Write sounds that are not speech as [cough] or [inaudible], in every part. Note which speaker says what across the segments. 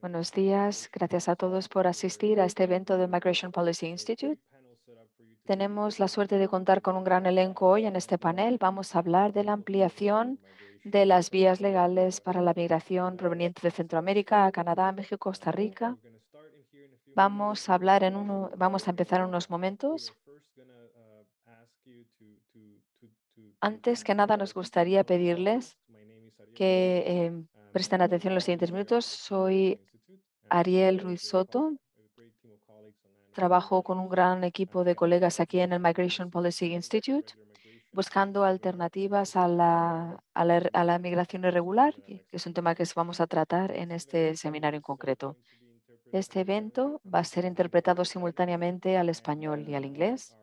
Speaker 1: Buenos días. Gracias a todos por asistir a este evento del Migration Policy Institute. Tenemos la suerte de contar con un gran elenco hoy en este panel. Vamos a hablar de la ampliación de las vías legales para la migración proveniente de Centroamérica Canadá, México, Costa Rica. Vamos a hablar en uno, vamos a empezar en unos momentos. Antes que nada, nos gustaría pedirles que eh, Presten atención los siguientes minutos. Soy Ariel Ruiz Soto. Trabajo con un gran equipo de colegas aquí en el Migration Policy Institute, buscando alternativas a la, a la, a la migración irregular, que es un tema que vamos a tratar en este seminario en concreto. Este evento va a ser interpretado simultáneamente al español y al inglés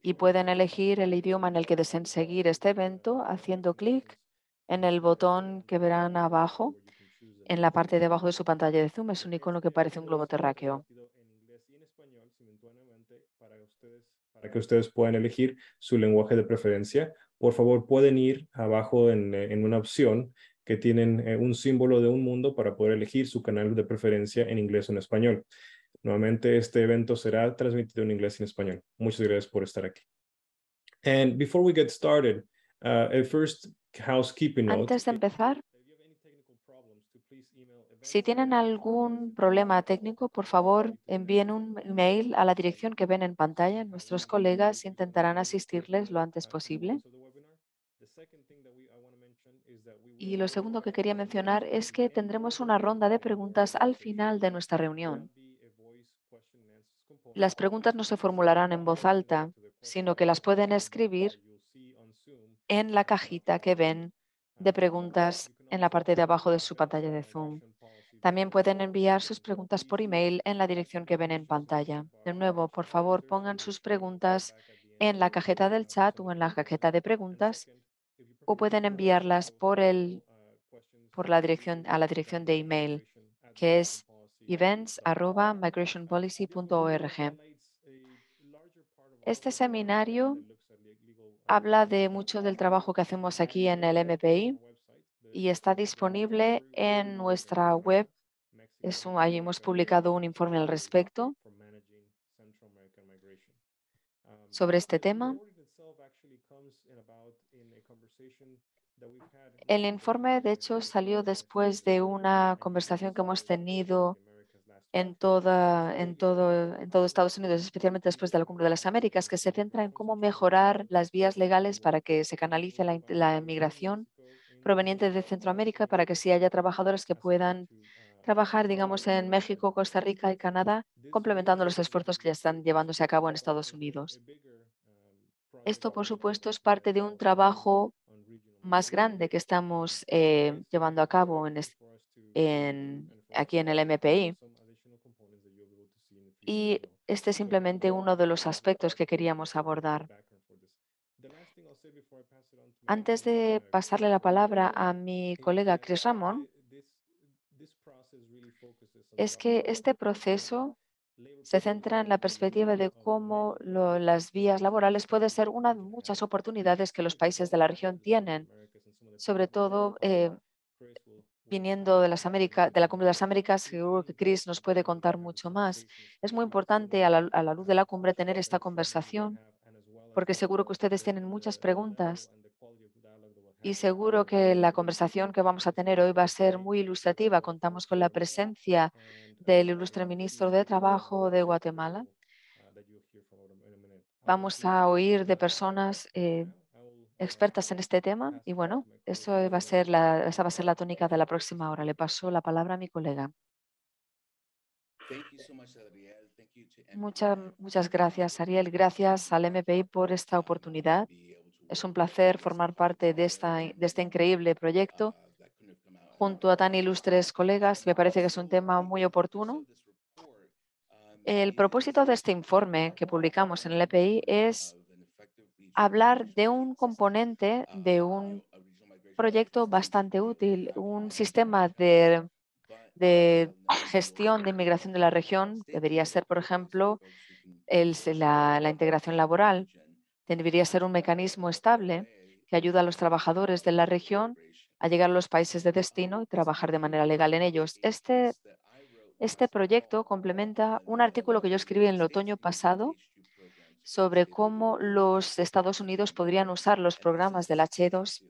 Speaker 1: y pueden elegir el idioma en el que deseen seguir este evento haciendo clic en el botón que verán abajo, en la parte de abajo de su pantalla de Zoom, es un icono que parece un globo terráqueo.
Speaker 2: Para que ustedes puedan elegir su lenguaje de preferencia, por favor pueden ir abajo en, una opción que tienen eh, un símbolo de un mundo para poder elegir su canal de preferencia en inglés o en español. Nuevamente, este evento será transmitido en inglés y en español. Muchas gracias por estar aquí. And before we get started, uh, first antes
Speaker 1: de empezar, si tienen algún problema técnico, por favor envíen un email a la dirección que ven en pantalla. Nuestros colegas intentarán asistirles lo antes posible. Y lo segundo que quería mencionar es que tendremos una ronda de preguntas al final de nuestra reunión. Las preguntas no se formularán en voz alta, sino que las pueden escribir en la cajita que ven de preguntas en la parte de abajo de su pantalla de Zoom. También pueden enviar sus preguntas por email en la dirección que ven en pantalla. De nuevo, por favor, pongan sus preguntas en la cajeta del chat o en la cajeta de preguntas o pueden enviarlas por el por la dirección a la dirección de email que es events@migrationpolicy.org. Este seminario habla de mucho del trabajo que hacemos aquí en el MPI y está disponible en nuestra web. Es ahí hemos publicado un informe al respecto
Speaker 2: sobre este tema.
Speaker 1: El informe, de hecho, salió después de una conversación que hemos tenido en, toda, en, todo, Estados Unidos, especialmente después de la Cumbre de las Américas, que se centra en cómo mejorar las vías legales para que se canalice la, inmigración proveniente de Centroamérica, para que sí haya trabajadores que puedan trabajar, digamos, en México, Costa Rica y Canadá, complementando los esfuerzos que ya están llevándose a cabo en Estados Unidos. Esto, por supuesto, es parte de un trabajo más grande que estamos eh, llevando a cabo en, aquí en el MPI y este es simplemente uno de los aspectos que queríamos abordar. Antes de pasarle la palabra a mi colega Chris Ramón, es que este proceso se centra en la perspectiva de cómo las vías laborales puede ser una de muchas oportunidades que los países de la región tienen, sobre todo eh, viniendo de las Américas, de la cumbre de las Américas, seguro que Chris nos puede contar mucho más. Es muy importante a la, luz de la cumbre tener esta conversación, porque seguro que ustedes tienen muchas preguntas y seguro que la conversación que vamos a tener hoy va a ser muy ilustrativa. Contamos con la presencia del ilustre ministro de Trabajo de Guatemala. Vamos a oír de personas eh, expertas en este tema y bueno, eso va a ser esa va a ser la tónica de la próxima hora. Le paso la palabra a mi colega. Muchas, muchas gracias, Ariel. Gracias al MPI por esta oportunidad. Es un placer formar parte de, esta, de este increíble proyecto uh, junto a tan ilustres colegas. Me parece que es un tema muy oportuno. Um, el propósito de este informe que publicamos en el EPI es hablar de un componente de un proyecto bastante útil, un sistema de, gestión de inmigración de la región debería ser, por ejemplo, la, integración laboral. Debería ser un mecanismo estable que ayuda a los trabajadores de la región a llegar a los países de destino y trabajar de manera legal en ellos. Este, este proyecto complementa un artículo que yo escribí en el otoño pasado sobre cómo los Estados Unidos podrían usar los programas del H2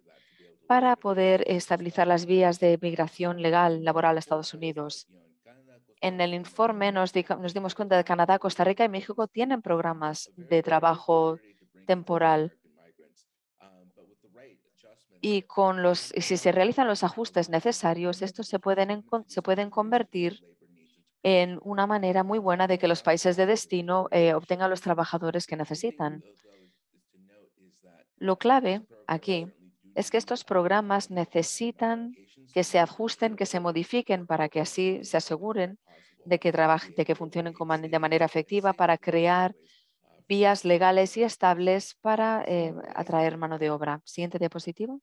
Speaker 1: para poder estabilizar las vías de migración legal laboral a Estados Unidos. En el informe nos, nos dimos cuenta de que Canadá, Costa Rica y México tienen programas de trabajo temporal y con los, si se realizan los ajustes necesarios, estos se pueden, se pueden convertir en una manera muy buena de que los países de destino eh, obtengan los trabajadores que necesitan. Lo clave aquí es que estos programas necesitan que se ajusten, que se modifiquen para que así se aseguren de que, trabajen, de que funcionen de manera efectiva para crear vías legales y estables para eh, atraer mano de obra. Siguiente diapositiva.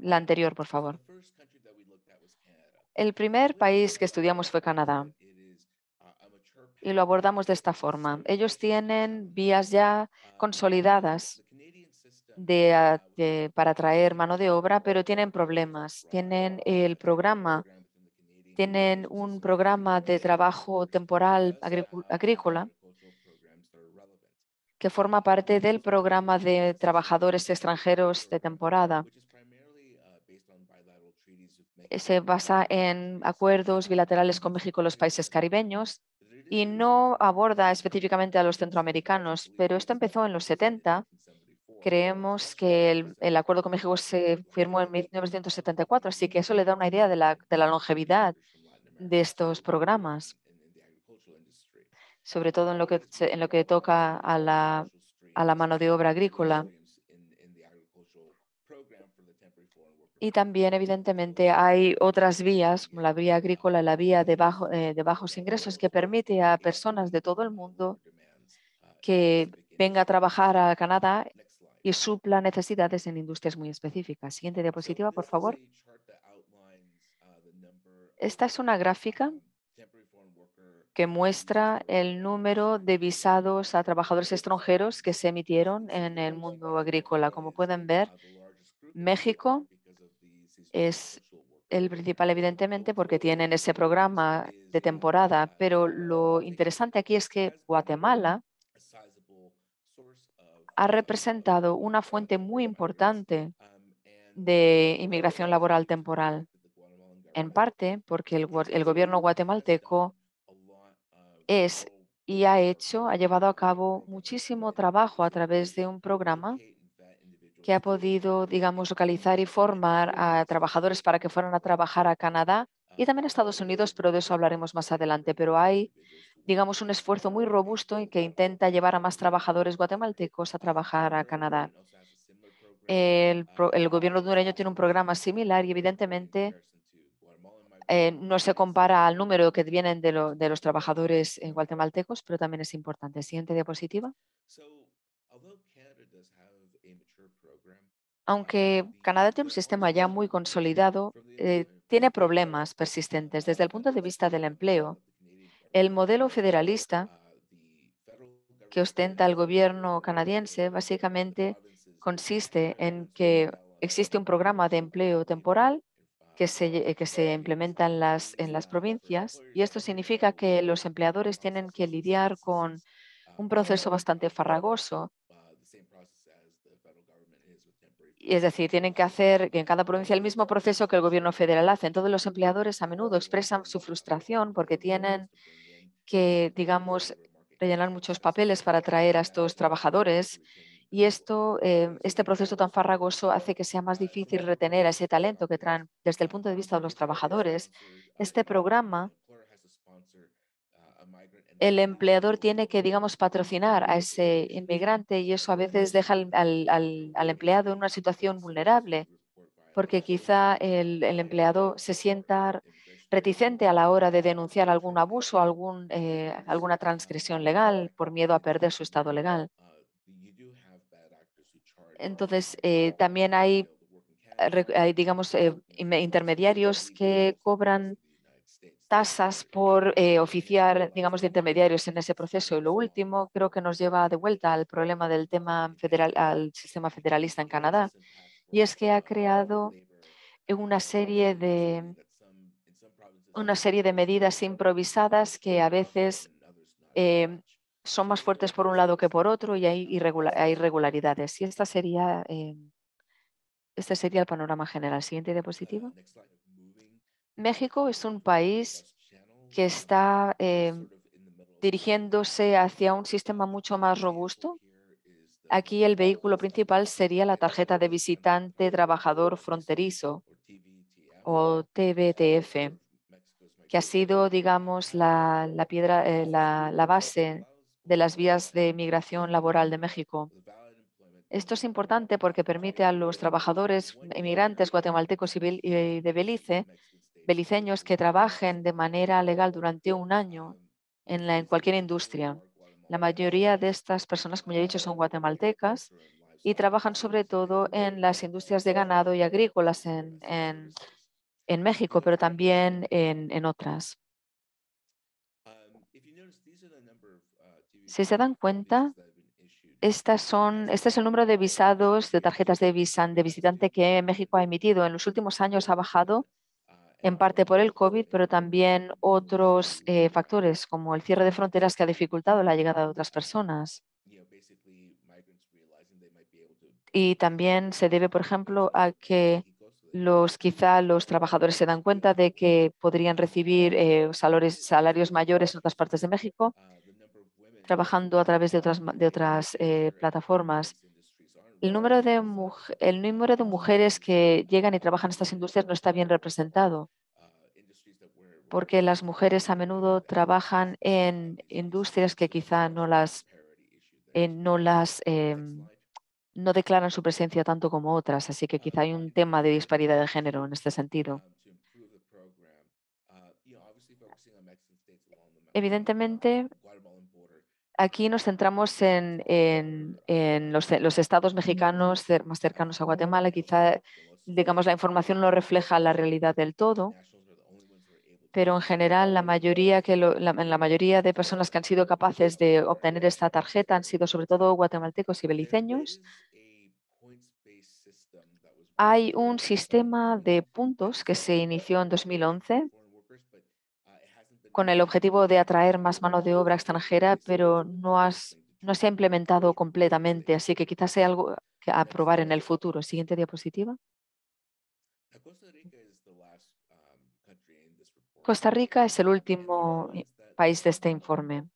Speaker 1: la anterior, por favor. El primer país que estudiamos fue Canadá y lo abordamos de esta forma. Ellos tienen vías ya consolidadas ah, para traer mano de obra, pero tienen problemas. Tienen el programa, tienen un programa de trabajo temporal agrícola que forma parte del programa de trabajadores extranjeros de temporada, se basa en acuerdos bilaterales con México y los países caribeños y no aborda específicamente a los centroamericanos, pero esto empezó en los 70. Creemos que el, acuerdo con México se firmó en 1974, así que eso le da una idea de la, de la longevidad de estos programas, sobre todo en lo que, en lo que toca a la, a la mano de obra agrícola. Y también, evidentemente, hay otras vías, como la vía agrícola la vía de, eh, de bajos ingresos, que permite a personas de todo el mundo que venga a trabajar a Canadá y supla necesidades en industrias muy específicas. Siguiente diapositiva, por favor. Esta es una gráfica que muestra el número de visados a trabajadores extranjeros que se emitieron en el mundo agrícola. Como pueden ver, México es el principal, evidentemente, porque tienen ese programa de temporada, pero lo interesante aquí es que Guatemala ha representado una fuente muy importante de inmigración laboral temporal, en parte porque el, gobierno guatemalteco es y ha hecho, ha llevado a cabo muchísimo trabajo a través de un programa que ha podido, digamos, localizar y formar a trabajadores para que fueran a trabajar a Canadá y también a Estados Unidos, pero de eso hablaremos más adelante. Pero hay, digamos, un esfuerzo muy robusto en que intenta llevar a más trabajadores guatemaltecos a trabajar a Canadá. El, el gobierno hondureño tiene un programa similar y evidentemente eh, no se compara al número que vienen de, los trabajadores eh, guatemaltecos, pero también es importante. Siguiente diapositiva. Aunque Canadá tiene un sistema ya muy consolidado, eh, tiene problemas persistentes. Desde el punto de vista del empleo, el modelo federalista que ostenta el gobierno canadiense básicamente consiste en que existe un programa de empleo temporal que se, eh, que se implementa las, en las provincias y esto significa que los empleadores tienen que lidiar con un proceso bastante farragoso es decir, tienen que hacer en cada provincia el mismo proceso que el gobierno federal hace. Entonces los empleadores a menudo expresan su frustración porque tienen que, digamos, rellenar muchos papeles para atraer a estos trabajadores. Y esto, eh, este proceso tan farragoso hace que sea más difícil retener a ese talento que traen desde el punto de vista de los trabajadores. Este programa el empleador tiene que, digamos, patrocinar a ese inmigrante y eso a veces deja al, empleado en una situación vulnerable, porque quizá el, empleado se sienta reticente a la hora de denunciar algún abuso, algún, eh, alguna transgresión legal por miedo a perder su estado legal. Entonces, eh, también hay, eh, digamos, intermediarios que cobran tasas por eh, oficiar, digamos, de intermediarios en ese proceso. Y lo último, creo que nos lleva de vuelta al problema del tema federal, al sistema federalista en Canadá, y es que ha creado una serie de una serie de medidas improvisadas que a veces eh, son más fuertes por un lado que por otro y hay, irregularidades. Y esta sería, eh, este sería el panorama general. Siguiente diapositiva. México es un país que está em, dirigiéndose hacia un sistema mucho más robusto. Aquí el vehículo principal sería la tarjeta de visitante trabajador fronterizo o TBTF, que ha sido, digamos, la, piedra, eh, la, la base de las vías de migración laboral de México. Esto es importante porque permite a los trabajadores inmigrantes guatemaltecos y de Belice beliceños que trabajen de manera legal durante un año en, cualquier industria. La mayoría de estas personas, como ya he dicho, son guatemaltecas y trabajan sobre todo en las industrias de ganado y agrícolas en, México, pero también en, otras. Si se dan cuenta, estas este es el número de visados, de tarjetas de, visan, de visitante que México ha emitido. En los últimos años ha bajado en parte por el COVID, pero también otros eh, factores como el cierre de fronteras que ha dificultado la llegada de otras personas. Y también se debe, por ejemplo, a que los quizá los trabajadores se dan cuenta de que podrían recibir eh, salarios, mayores en otras partes de México, trabajando a través de otras, de otras eh, plataformas el número, de el número de mujeres que llegan y trabajan en estas industrias no está bien representado, porque las mujeres a menudo trabajan en industrias que quizá no las, eh, no las em, no declaran su presencia tanto como otras, así que quizá hay un tema de disparidad de género en este sentido. Evidentemente, aquí nos centramos en, los, estados mexicanos más cercanos a Guatemala. Quizá, digamos, la información no refleja la realidad del todo, pero en general la mayoría, que la mayoría de personas que han sido capaces de obtener esta tarjeta han sido sobre todo guatemaltecos y beliceños. Hay un sistema de puntos que se inició en 2011 con el objetivo de atraer más mano de obra extranjera, pero no, no se ha implementado completamente, así que quizás sea algo que aprobar en el futuro. Siguiente diapositiva. Costa Rica es el último país de este informe.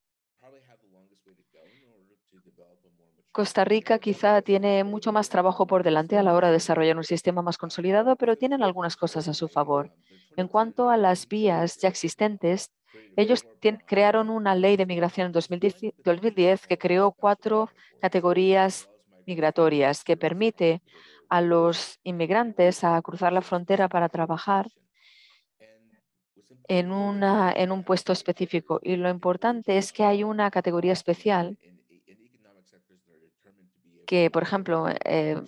Speaker 1: Costa Rica quizá tiene mucho más trabajo por delante a la hora de desarrollar un sistema más consolidado, pero tienen algunas cosas a su favor. En cuanto a las vías ya existentes, ellos crearon una ley de migración en 2010, que creó cuatro categorías migratorias que permite a los inmigrantes a cruzar la frontera para trabajar en, un puesto específico. Y lo importante es que hay una categoría especial que, por ejemplo, eh,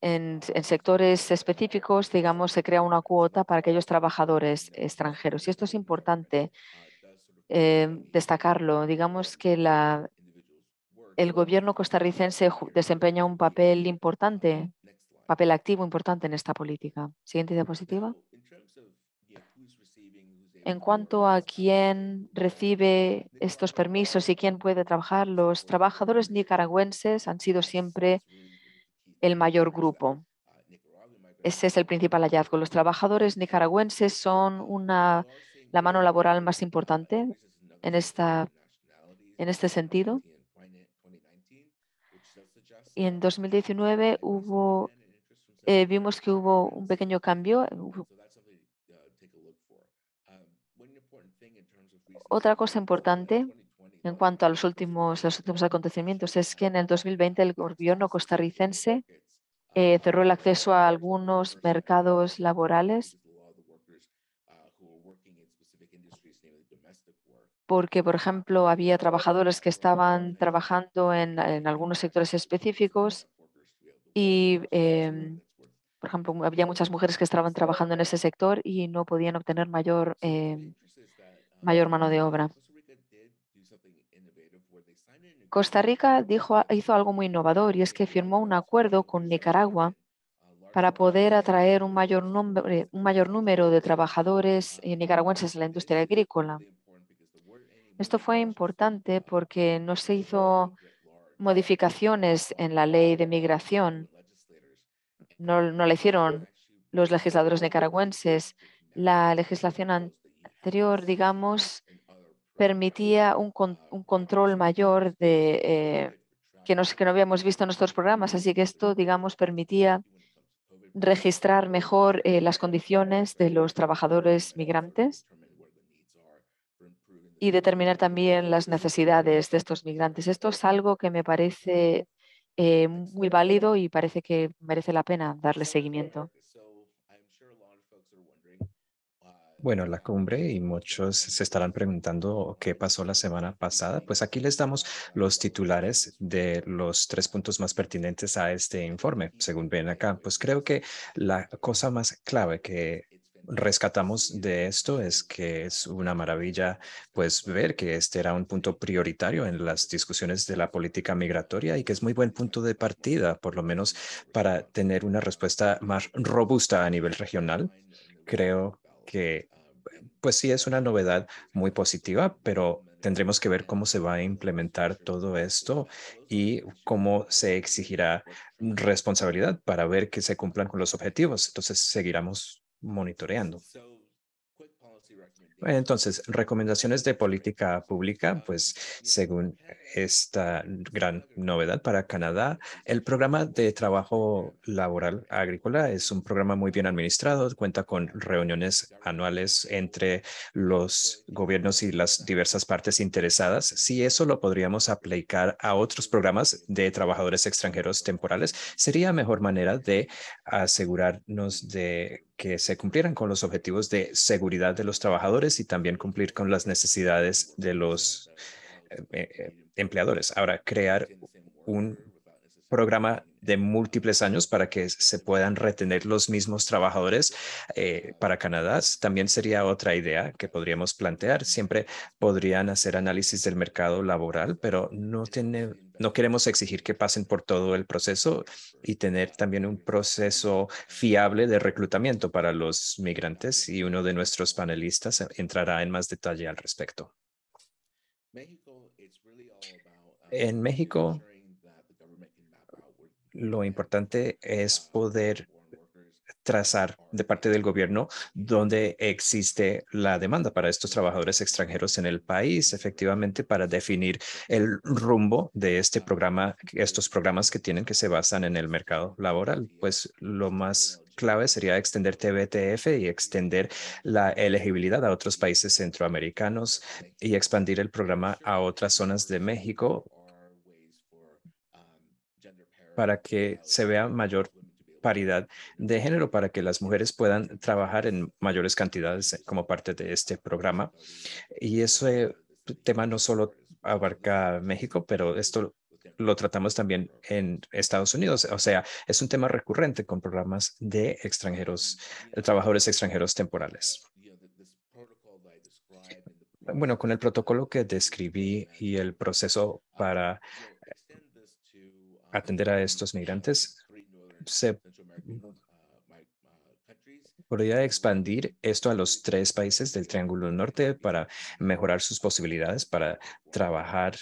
Speaker 1: en, sectores específicos, digamos, se crea una cuota para aquellos trabajadores extranjeros. Y esto es importante eh, destacarlo. Digamos que la, el gobierno costarricense desempeña un papel importante, papel activo importante en esta política. Siguiente diapositiva. En cuanto a quién recibe estos permisos y quién puede trabajar, los trabajadores nicaragüenses han sido siempre el mayor grupo. Ese es el principal hallazgo. Los trabajadores nicaragüenses son una la mano laboral más importante en, esta, en este sentido. Y en 2019 hubo, eh, vimos que hubo un pequeño cambio. Eh, otra cosa importante en cuanto a los últimos, los últimos acontecimientos es que en el 2020 el gobierno costarricense eh, cerró el acceso a algunos mercados laborales porque, por ejemplo, había trabajadores que estaban trabajando en, algunos sectores específicos y, em, por ejemplo, había muchas mujeres que estaban trabajando en ese sector y no podían obtener mayor, em, mayor mano de obra. Costa Rica dijo, ah, hizo algo muy innovador y es que firmó un acuerdo con Nicaragua para poder atraer un mayor, nombre, un mayor número de trabajadores eh, nicaragüenses a la industria agrícola. Esto fue importante porque no se hizo modificaciones en la ley de migración. No, la hicieron los legisladores nicaragüenses. La legislación anterior, digamos, permitía un, control mayor de, eh, que, no habíamos visto en nuestros programas. Así que esto, digamos, permitía registrar mejor eh, las condiciones de los trabajadores migrantes y determinar también las necesidades de estos migrantes. Esto es algo que me parece eh, muy válido y parece que merece la pena darle seguimiento.
Speaker 3: Bueno, la cumbre y muchos se estarán preguntando qué pasó la semana pasada. Pues aquí les damos los titulares de los tres puntos más pertinentes a este informe, según ven acá. Pues creo que la cosa más clave que rescatamos de esto es que es una maravilla pues ver que este era un punto prioritario en las discusiones de la política migratoria y que es muy buen punto de partida, por lo menos para tener una respuesta más robusta a nivel regional. Creo que pues sí es una novedad muy positiva, pero tendremos que ver cómo se va a implementar todo esto y cómo se exigirá responsabilidad para ver que se cumplan con los objetivos. Entonces seguiremos monitoreando. Entonces, recomendaciones de política pública, pues según esta gran novedad para Canadá, el programa de trabajo laboral agrícola es un programa muy bien administrado, cuenta con reuniones anuales entre los gobiernos y las diversas partes interesadas. Si eso lo podríamos aplicar a otros programas de trabajadores extranjeros temporales, sería mejor manera de asegurarnos de que se cumplieran con los objetivos de seguridad de los trabajadores y también cumplir con las necesidades de los eh, eh, empleadores. Ahora, crear un programa de múltiples años para que se puedan retener los mismos trabajadores eh, para Canadá. También sería otra idea que podríamos plantear. Siempre podrían hacer análisis del mercado laboral, pero no, no queremos exigir que pasen por todo el proceso y tener también un proceso fiable de reclutamiento para los migrantes y uno de nuestros panelistas eh, entrará en más detalle al respecto. Um, en México lo importante es poder trazar de parte del gobierno dónde existe la demanda para estos trabajadores extranjeros en el país, efectivamente para definir el rumbo de este programa, estos programas que tienen que se basan en el mercado laboral. Pues lo más clave sería extender TBTF y extender la elegibilidad a otros países centroamericanos y expandir el programa a otras zonas de México para que se vea mayor paridad de género para que las mujeres puedan trabajar en mayores cantidades eh, como parte de este programa. Y ese tema no solo abarca México, pero esto lo tratamos también en Estados Unidos. O sea, es un tema recurrente con programas de extranjeros, eh, trabajadores extranjeros temporales. Bueno, con el protocolo que describí y el proceso para atender a estos migrantes, podría expandir esto a los tres países del Triángulo Norte para mejorar sus posibilidades para trabajar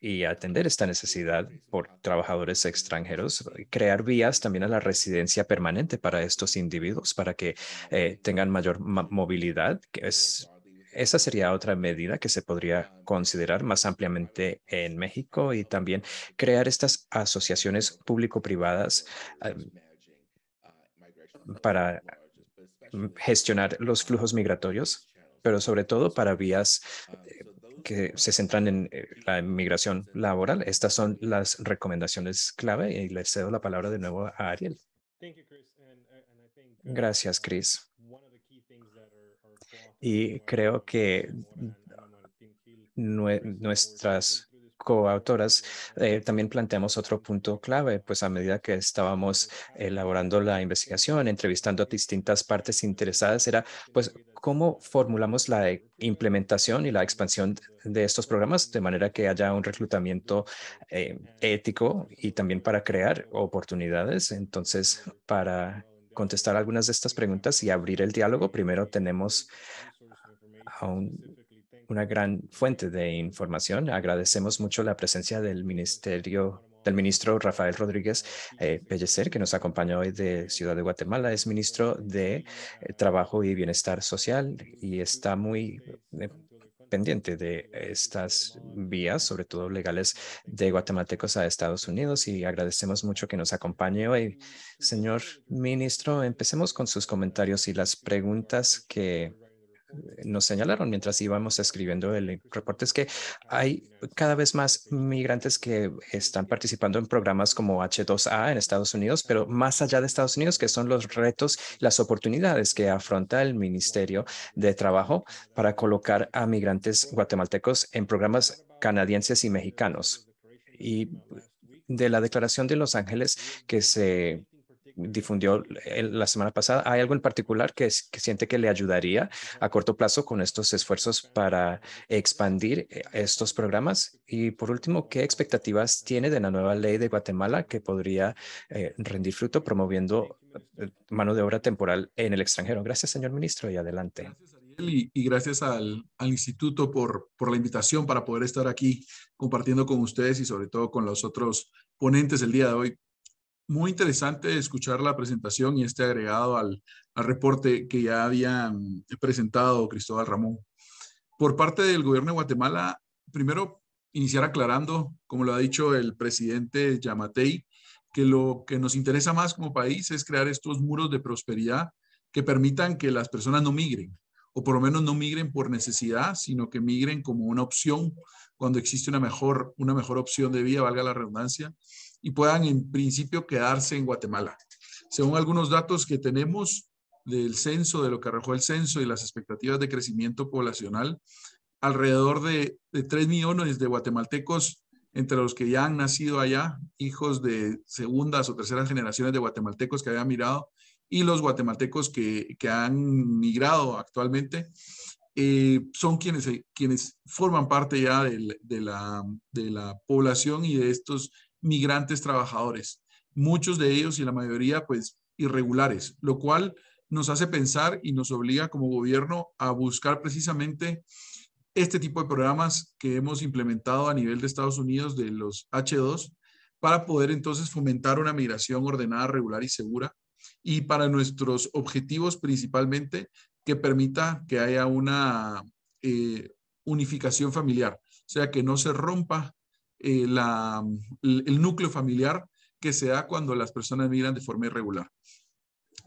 Speaker 3: y atender esta necesidad por trabajadores extranjeros, crear vías también a la residencia permanente para estos individuos, para que eh, tengan mayor movilidad, que es esa sería otra medida que se podría considerar más ampliamente en México y también crear estas asociaciones público-privadas eh, para gestionar los flujos migratorios, pero sobre todo para vías eh, que se centran en eh, la migración laboral. Estas son las recomendaciones clave y le cedo la palabra de nuevo a Ariel. Uh, Gracias, Chris y creo que nuestras coautoras eh, también planteamos otro punto clave, pues a medida que estábamos elaborando la investigación, entrevistando a distintas partes interesadas, era pues cómo formulamos la implementación y la expansión de estos programas de manera que haya un reclutamiento eh, ético y también para crear oportunidades. Entonces, para contestar algunas de estas preguntas y abrir el diálogo, primero tenemos a una gran fuente de información. Agradecemos mucho la presencia del ministerio del ministro Rafael Rodríguez eh, Pellecer, que nos acompaña hoy de Ciudad de Guatemala. Es ministro de eh, Trabajo y Bienestar Social y está muy eh, pendiente de estas vías, sobre todo legales, de guatemaltecos a Estados Unidos y agradecemos mucho que nos acompañe hoy. Señor ministro, empecemos con sus comentarios y las preguntas que nos señalaron mientras íbamos escribiendo el pues reporte es que ah, hay cada vez más migrantes que están participando en programas como H2A en Estados Unidos, pero más allá de Estados Unidos, que son los retos, las oportunidades que afronta el Ministerio de Trabajo para colocar a migrantes guatemaltecos en programas canadienses y mexicanos. Y de la Declaración de Los Ángeles que se difundió la semana pasada, ¿hay algo en particular que, siente que le ayudaría a corto plazo con estos esfuerzos para expandir eh, estos programas? Y por último, ¿qué expectativas tiene de la nueva ley de Guatemala que podría eh, rendir fruto promoviendo eh, mano de obra temporal en el extranjero? Gracias, señor ministro, y adelante.
Speaker 4: Y, y, gracias al, instituto por, por, la invitación para poder estar aquí compartiendo con ustedes y sobre todo con los otros ponentes el día de hoy muy interesante escuchar la presentación y este agregado al, reporte que ya había mm, presentado Cristóbal Ramón. Por parte del gobierno de Guatemala, primero iniciar aclarando, como lo ha dicho el presidente Yamatei, que lo que nos interesa más como país es crear estos muros de prosperidad que permitan que las personas no migren, o por lo menos no migren por necesidad, sino que migren como una opción cuando existe una mejor, una mejor opción de vida, valga la redundancia, y puedan en principio quedarse en Guatemala. Según algunos datos que tenemos del censo, de lo que arrojó el censo y las expectativas de crecimiento poblacional, alrededor de, de 3 millones de guatemaltecos, entre los que ya han nacido allá, hijos de segundas o terceras generaciones de guatemaltecos que habían mirado, y los guatemaltecos que, han migrado actualmente, eh, son quienes, quienes forman parte ya de, la, de la población y de estos migrantes trabajadores, muchos de ellos y la mayoría pues irregulares, lo cual nos hace pensar y nos obliga como gobierno a buscar precisamente este tipo de programas que hemos implementado a nivel de Estados Unidos de los H2 para poder entonces fomentar una migración ordenada, regular y segura y para nuestros objetivos principalmente que permita que haya una eh, unificación familiar, o sea, que no se rompa eh, el núcleo familiar que se da cuando las personas migran de forma irregular.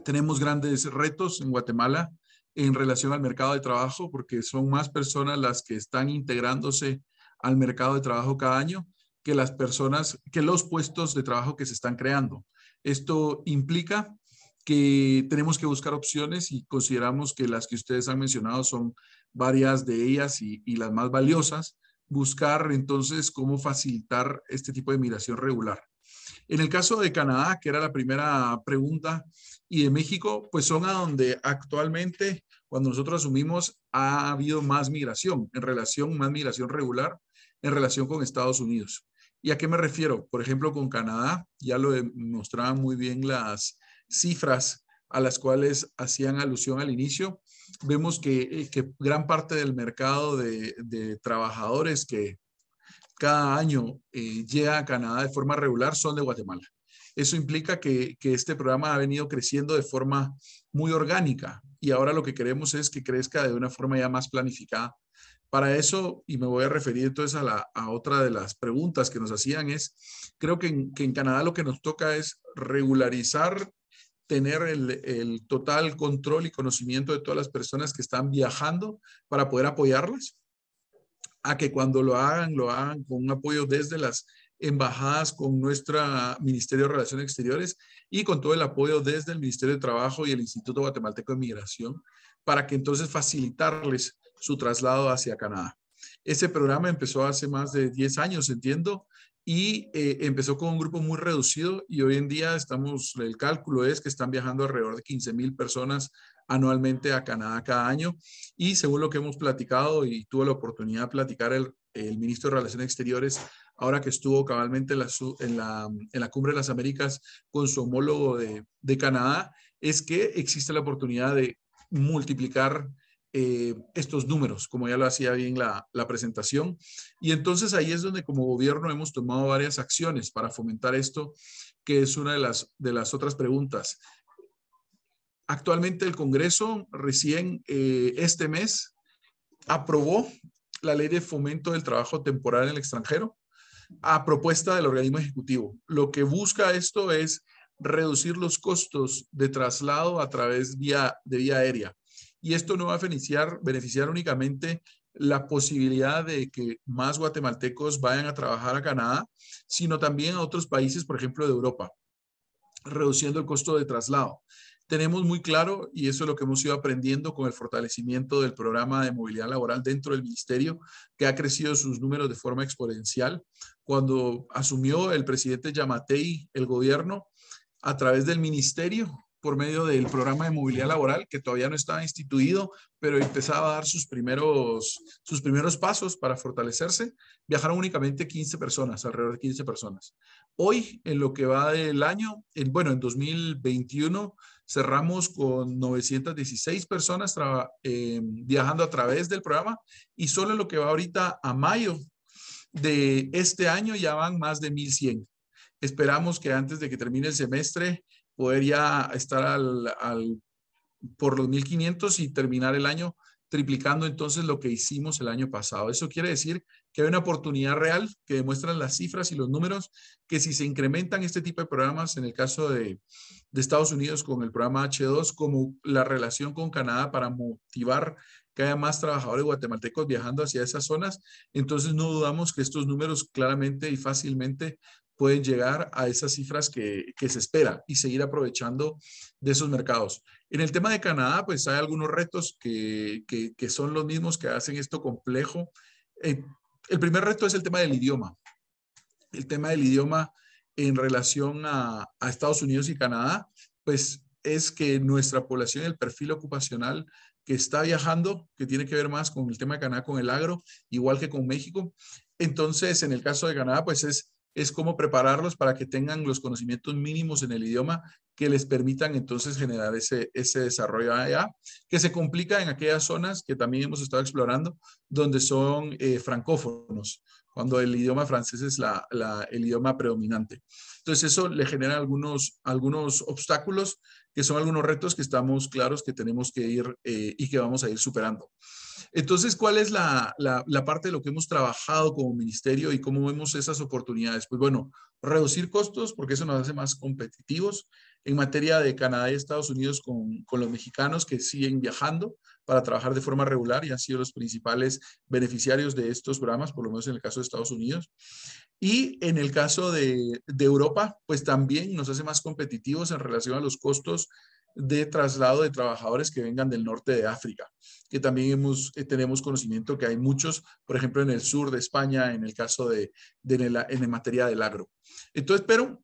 Speaker 4: Tenemos grandes retos en Guatemala en relación al mercado de trabajo, porque son más personas las que están integrándose al mercado de trabajo cada año que las personas, que los puestos de trabajo que se están creando. Esto implica que tenemos que buscar opciones y consideramos que las que ustedes han mencionado son varias de ellas y las más valiosas buscar entonces cómo facilitar este tipo de migración regular. En el caso de Canadá, que era la primera pregunta, y de México, pues son a donde actualmente, cuando nosotros asumimos, ha habido más migración, en relación, más migración regular, en relación con Estados Unidos. ¿Y a qué me refiero? Por ejemplo, con Canadá, ya lo demostraban muy bien las cifras a las cuales hacían alusión al inicio, vemos que, eh, que gran parte del mercado de, trabajadores que cada año eh, llega a Canadá de forma regular son de Guatemala. Eso implica que, que, este programa ha venido creciendo de forma muy orgánica y ahora lo que queremos es que crezca de una forma ya más planificada. Para eso, y me voy a referir entonces a, la, a otra de las preguntas que nos hacían, es, creo que en, que en Canadá lo que nos toca es regularizar tener el, total control y conocimiento de todas las personas que están viajando para poder apoyarlas, a que cuando lo hagan, lo hagan con un apoyo desde las embajadas, con nuestro Ministerio de Relaciones Exteriores y con todo el apoyo desde el Ministerio de Trabajo y el Instituto Guatemalteco de Migración, para que entonces facilitarles su traslado hacia Canadá. Ese programa empezó hace más de 10 años, entiendo, y eh, empezó con un grupo muy reducido y hoy en día estamos, el cálculo es que están viajando alrededor de 15 mil personas anualmente a Canadá cada año y según lo que hemos platicado y tuve la oportunidad de platicar el, ministro de Relaciones Exteriores ahora que estuvo cabalmente en la, Cumbre de las Américas con su homólogo de, de Canadá, es que existe la oportunidad de multiplicar eh, estos números, como ya lo hacía bien la, presentación. Y entonces ahí es donde como gobierno hemos tomado varias acciones para fomentar esto, que es una de las, de las otras preguntas. Actualmente el Congreso recién eh, este mes aprobó la ley de fomento del trabajo temporal en el extranjero a propuesta del organismo ejecutivo. Lo que busca esto es reducir los costos de traslado a través de vía aérea y esto no va a beneficiar, únicamente la posibilidad de que más guatemaltecos vayan a trabajar a Canadá, sino también a otros países, por ejemplo, de Europa, reduciendo el costo de traslado. Tenemos muy claro, y eso es lo que hemos ido aprendiendo con el fortalecimiento del programa de movilidad laboral dentro del ministerio, que ha crecido sus números de forma exponencial. Cuando asumió el presidente Yamatei el gobierno, a través del ministerio por medio del programa de movilidad laboral que todavía no estaba instituido, pero empezaba a dar sus primeros, sus primeros pasos para fortalecerse. Viajaron únicamente 15 personas, alrededor de 15 personas. Hoy, en lo que va del año, bueno, en 2021 cerramos con 916 personas em, viajando a través del programa y solo en lo que va ahorita a mayo de este año ya van más de 1100. Esperamos que antes de que termine el semestre poder ya estar al, por los 1500 y terminar el año triplicando entonces lo que hicimos el año pasado. Eso quiere decir que hay una oportunidad real que demuestran las cifras y los números, que si se incrementan este tipo de programas, en el caso de, de Estados Unidos con el programa H2, como la relación con Canadá para motivar que haya más trabajadores guatemaltecos viajando hacia esas zonas, entonces no dudamos que estos números claramente y fácilmente pueden llegar a esas cifras que, se espera y seguir aprovechando de esos mercados. En el tema de Canadá, pues hay algunos retos que, son los mismos que hacen esto complejo. Eh, el primer reto es el tema del idioma. El tema del idioma en relación a, a Estados Unidos y Canadá, pues es que nuestra población, el perfil ocupacional que está viajando, que tiene que ver más con el tema de Canadá, con el agro, igual que con México. Entonces, en el caso de Canadá, pues es es cómo prepararlos para que tengan los conocimientos mínimos en el idioma que les permitan entonces generar ese, desarrollo allá, que se complica en aquellas zonas que también hemos estado explorando, donde son eh, francófonos, cuando el idioma francés es el idioma predominante. Entonces eso le genera algunos, algunos obstáculos, que son algunos retos que estamos claros que tenemos que ir eh, y que vamos a ir superando. Entonces, ¿cuál es la, parte de lo que hemos trabajado como ministerio y cómo vemos esas oportunidades? Pues bueno, reducir costos porque eso nos hace más competitivos. En materia de Canadá y Estados Unidos con, los mexicanos que siguen viajando para trabajar de forma regular y han sido los principales beneficiarios de estos programas, por lo menos en el caso de Estados Unidos. Y en el caso de Europa, pues también nos hace más competitivos en relación a los costos de traslado de trabajadores que vengan del norte de África, que también hemos, eh, tenemos conocimiento que hay muchos, por ejemplo, en el sur de España, en el caso de, de en, el, en materia del agro. Entonces, pero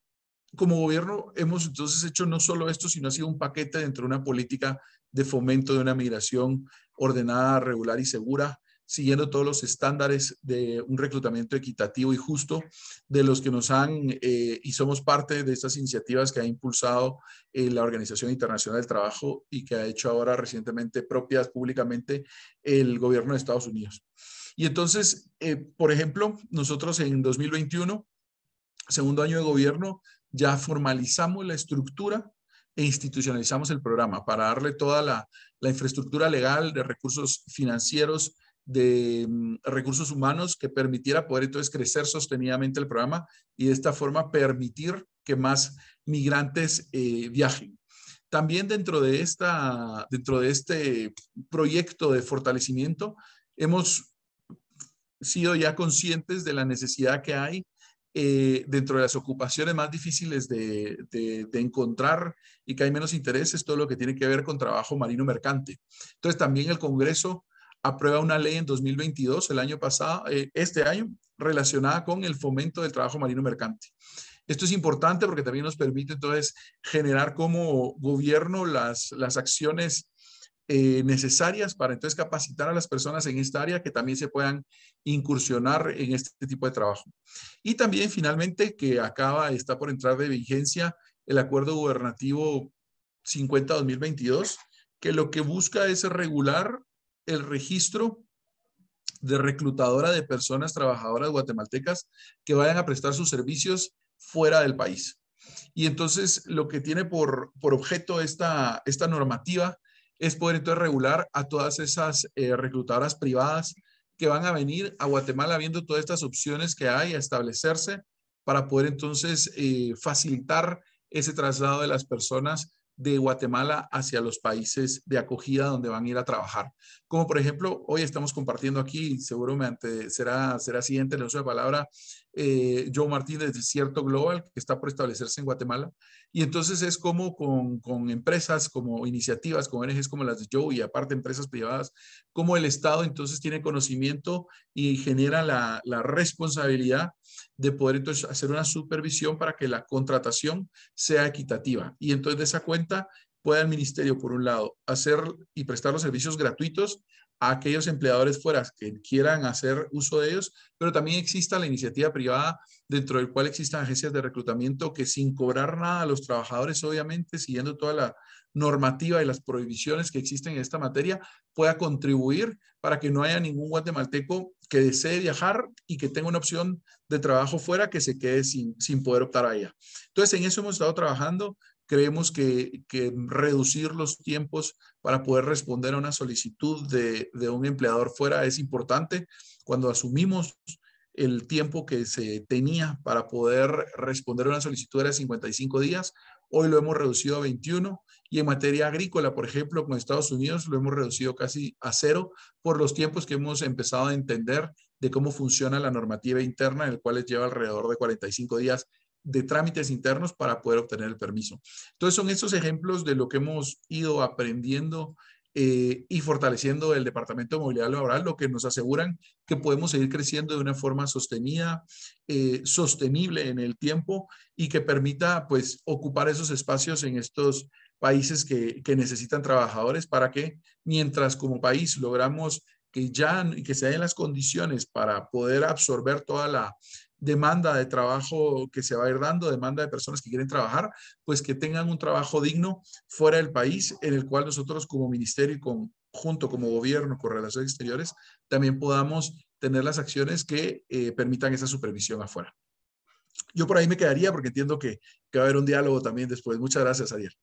Speaker 4: como gobierno hemos entonces hecho no solo esto, sino ha sido un paquete dentro de una política de fomento de una migración ordenada, regular y segura, siguiendo todos los estándares de un reclutamiento equitativo y justo de los que nos han eh, y somos parte de estas iniciativas que ha impulsado eh, la Organización Internacional del Trabajo y que ha hecho ahora recientemente propias públicamente el gobierno de Estados Unidos. Y entonces, eh, por ejemplo, nosotros en 2021, segundo año de gobierno, ya formalizamos la estructura e institucionalizamos el programa para darle toda la, la infraestructura legal de recursos financieros de mm, recursos humanos que permitiera poder entonces crecer sostenidamente el programa y de esta forma permitir que más migrantes eh, viajen. También dentro de, esta, dentro de este proyecto de fortalecimiento hemos sido ya conscientes de la necesidad que hay eh, dentro de las ocupaciones más difíciles de, de, encontrar y que hay menos interés es todo lo que tiene que ver con trabajo marino mercante. Entonces también el Congreso aprueba una ley en 2022, el año pasado, eh, este año, relacionada con el fomento del trabajo marino mercante. Esto es importante porque también nos permite entonces generar como gobierno las, las acciones eh, necesarias para entonces capacitar a las personas en esta área que también se puedan incursionar en este tipo de trabajo. Y también finalmente que acaba, está por entrar de vigencia el acuerdo gubernativo 50-2022, que lo que busca es regular el registro de reclutadora de personas trabajadoras guatemaltecas que vayan a prestar sus servicios fuera del país. Y entonces lo que tiene por, objeto esta, normativa es poder entonces regular a todas esas eh, reclutadoras privadas que van a venir a Guatemala viendo todas estas opciones que hay a establecerse para poder entonces eh, facilitar ese traslado de las personas de Guatemala hacia los países de acogida donde van a ir a trabajar. Como por ejemplo, hoy estamos compartiendo aquí, seguramente será, será siguiente el uso de palabra, eh, Joe Martínez de Cierto Global, que está por establecerse en Guatemala. Y entonces es como con, empresas, como iniciativas, como ONGs como las de Joe y aparte empresas privadas, como el Estado entonces tiene conocimiento y genera la, la responsabilidad de poder hacer una supervisión para que la contratación sea equitativa. Y entonces de esa cuenta puede el ministerio, por un lado, hacer y prestar los servicios gratuitos a aquellos empleadores fuera que quieran hacer uso de ellos, pero también exista la iniciativa privada dentro del cual existan agencias de reclutamiento que sin cobrar nada a los trabajadores, obviamente, siguiendo toda la normativa y las prohibiciones que existen en esta materia, pueda contribuir para que no haya ningún guatemalteco que desee viajar y que tenga una opción de trabajo fuera que se quede sin, poder optar allá. Entonces, en eso hemos estado trabajando. Creemos que, reducir los tiempos para poder responder a una solicitud de, de un empleador fuera es importante. Cuando asumimos el tiempo que se tenía para poder responder a una solicitud era 55 días, hoy lo hemos reducido a 21 y en materia agrícola, por ejemplo, con Estados Unidos lo hemos reducido casi a cero por los tiempos que hemos empezado a entender de cómo funciona la normativa interna, en el cual lleva alrededor de 45 días de trámites internos para poder obtener el permiso. Entonces son estos ejemplos de lo que hemos ido aprendiendo eh, y fortaleciendo el Departamento de Movilidad Laboral, lo que nos aseguran que podemos seguir creciendo de una forma sostenida, eh, sostenible en el tiempo y que permita pues ocupar esos espacios en estos países que, que, necesitan trabajadores para que mientras como país logramos que ya que se den las condiciones para poder absorber toda la demanda de trabajo que se va a ir dando, demanda de personas que quieren trabajar, pues que tengan un trabajo digno fuera del país, en el cual nosotros como ministerio y junto como gobierno con relaciones exteriores también podamos tener las acciones que eh, permitan esa supervisión afuera. Yo por ahí me quedaría porque entiendo que, que va a haber un diálogo también después. Muchas gracias, Ariel.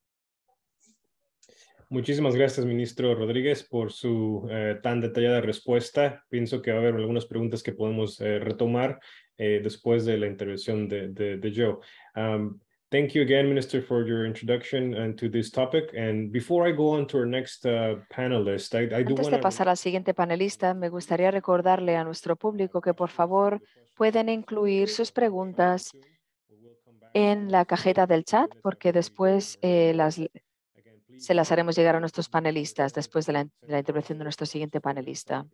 Speaker 4: Muchísimas gracias, ministro Rodríguez, por su
Speaker 2: eh, tan detallada respuesta. Pienso que va a haber algunas preguntas que podemos eh, retomar eh, después de la intervención de, Joe. Um, thank you again, Minister, for your introduction and uh, to this topic. And before I go on to our next uh, panelist, Antes de pasar
Speaker 1: al siguiente panelista, me gustaría recordarle a nuestro público que por favor pueden incluir sus preguntas en la cajeta del chat, porque después las se las haremos llegar a nuestros panelistas después de la, intervención de nuestro siguiente panelista.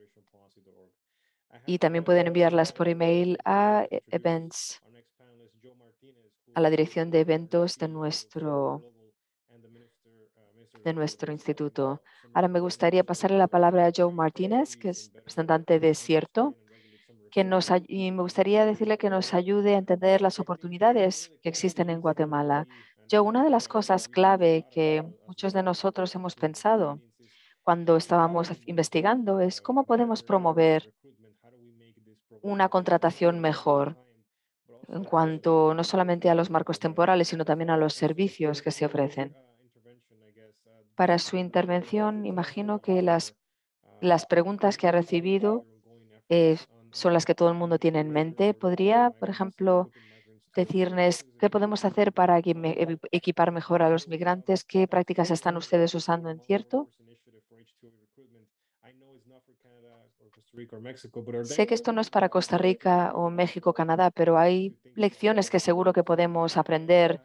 Speaker 1: Y también pueden enviarlas por email a eh, events, a la dirección de eventos de nuestro, uh, de nuestro instituto. Ahora me gustaría pasarle la palabra a Joe Martínez, que es representante de Cierto, que nos, y me gustaría decirle que nos ayude a entender las oportunidades que existen en Guatemala. Yo, una de las cosas clave que muchos de nosotros hemos pensado cuando estábamos investigando es cómo podemos promover una contratación mejor en cuanto no solamente a los marcos temporales, sino también a los servicios que se ofrecen. Para su intervención, imagino que las, las preguntas que ha recibido eh, son las que todo el mundo tiene en mente. ¿Podría, por ejemplo, decirles qué podemos hacer para equipar mejor a los migrantes, qué prácticas están ustedes usando en cierto. Sé que esto no es para Costa Rica o México, Canadá, pero hay lecciones que seguro que podemos aprender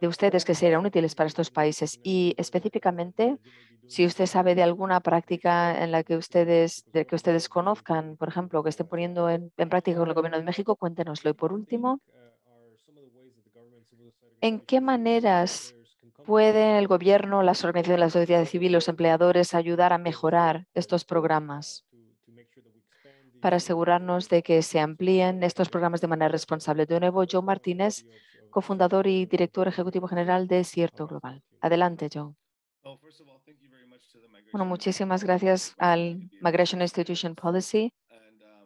Speaker 1: de ustedes que serían útiles para estos países y específicamente si usted sabe de alguna práctica en la que ustedes que ustedes conozcan, por ejemplo, que estén poniendo en, en práctica con el gobierno de México, cuéntenoslo. Y por último, ¿En qué maneras pueden el gobierno, las organizaciones, de la sociedad civil, los empleadores ayudar a mejorar estos programas para asegurarnos de que se amplíen estos programas de manera responsable? De nuevo, Joe Martínez, cofundador y director ejecutivo general de Cierto Global. Adelante, Joe. Bueno, muchísimas gracias al Migration Institution Policy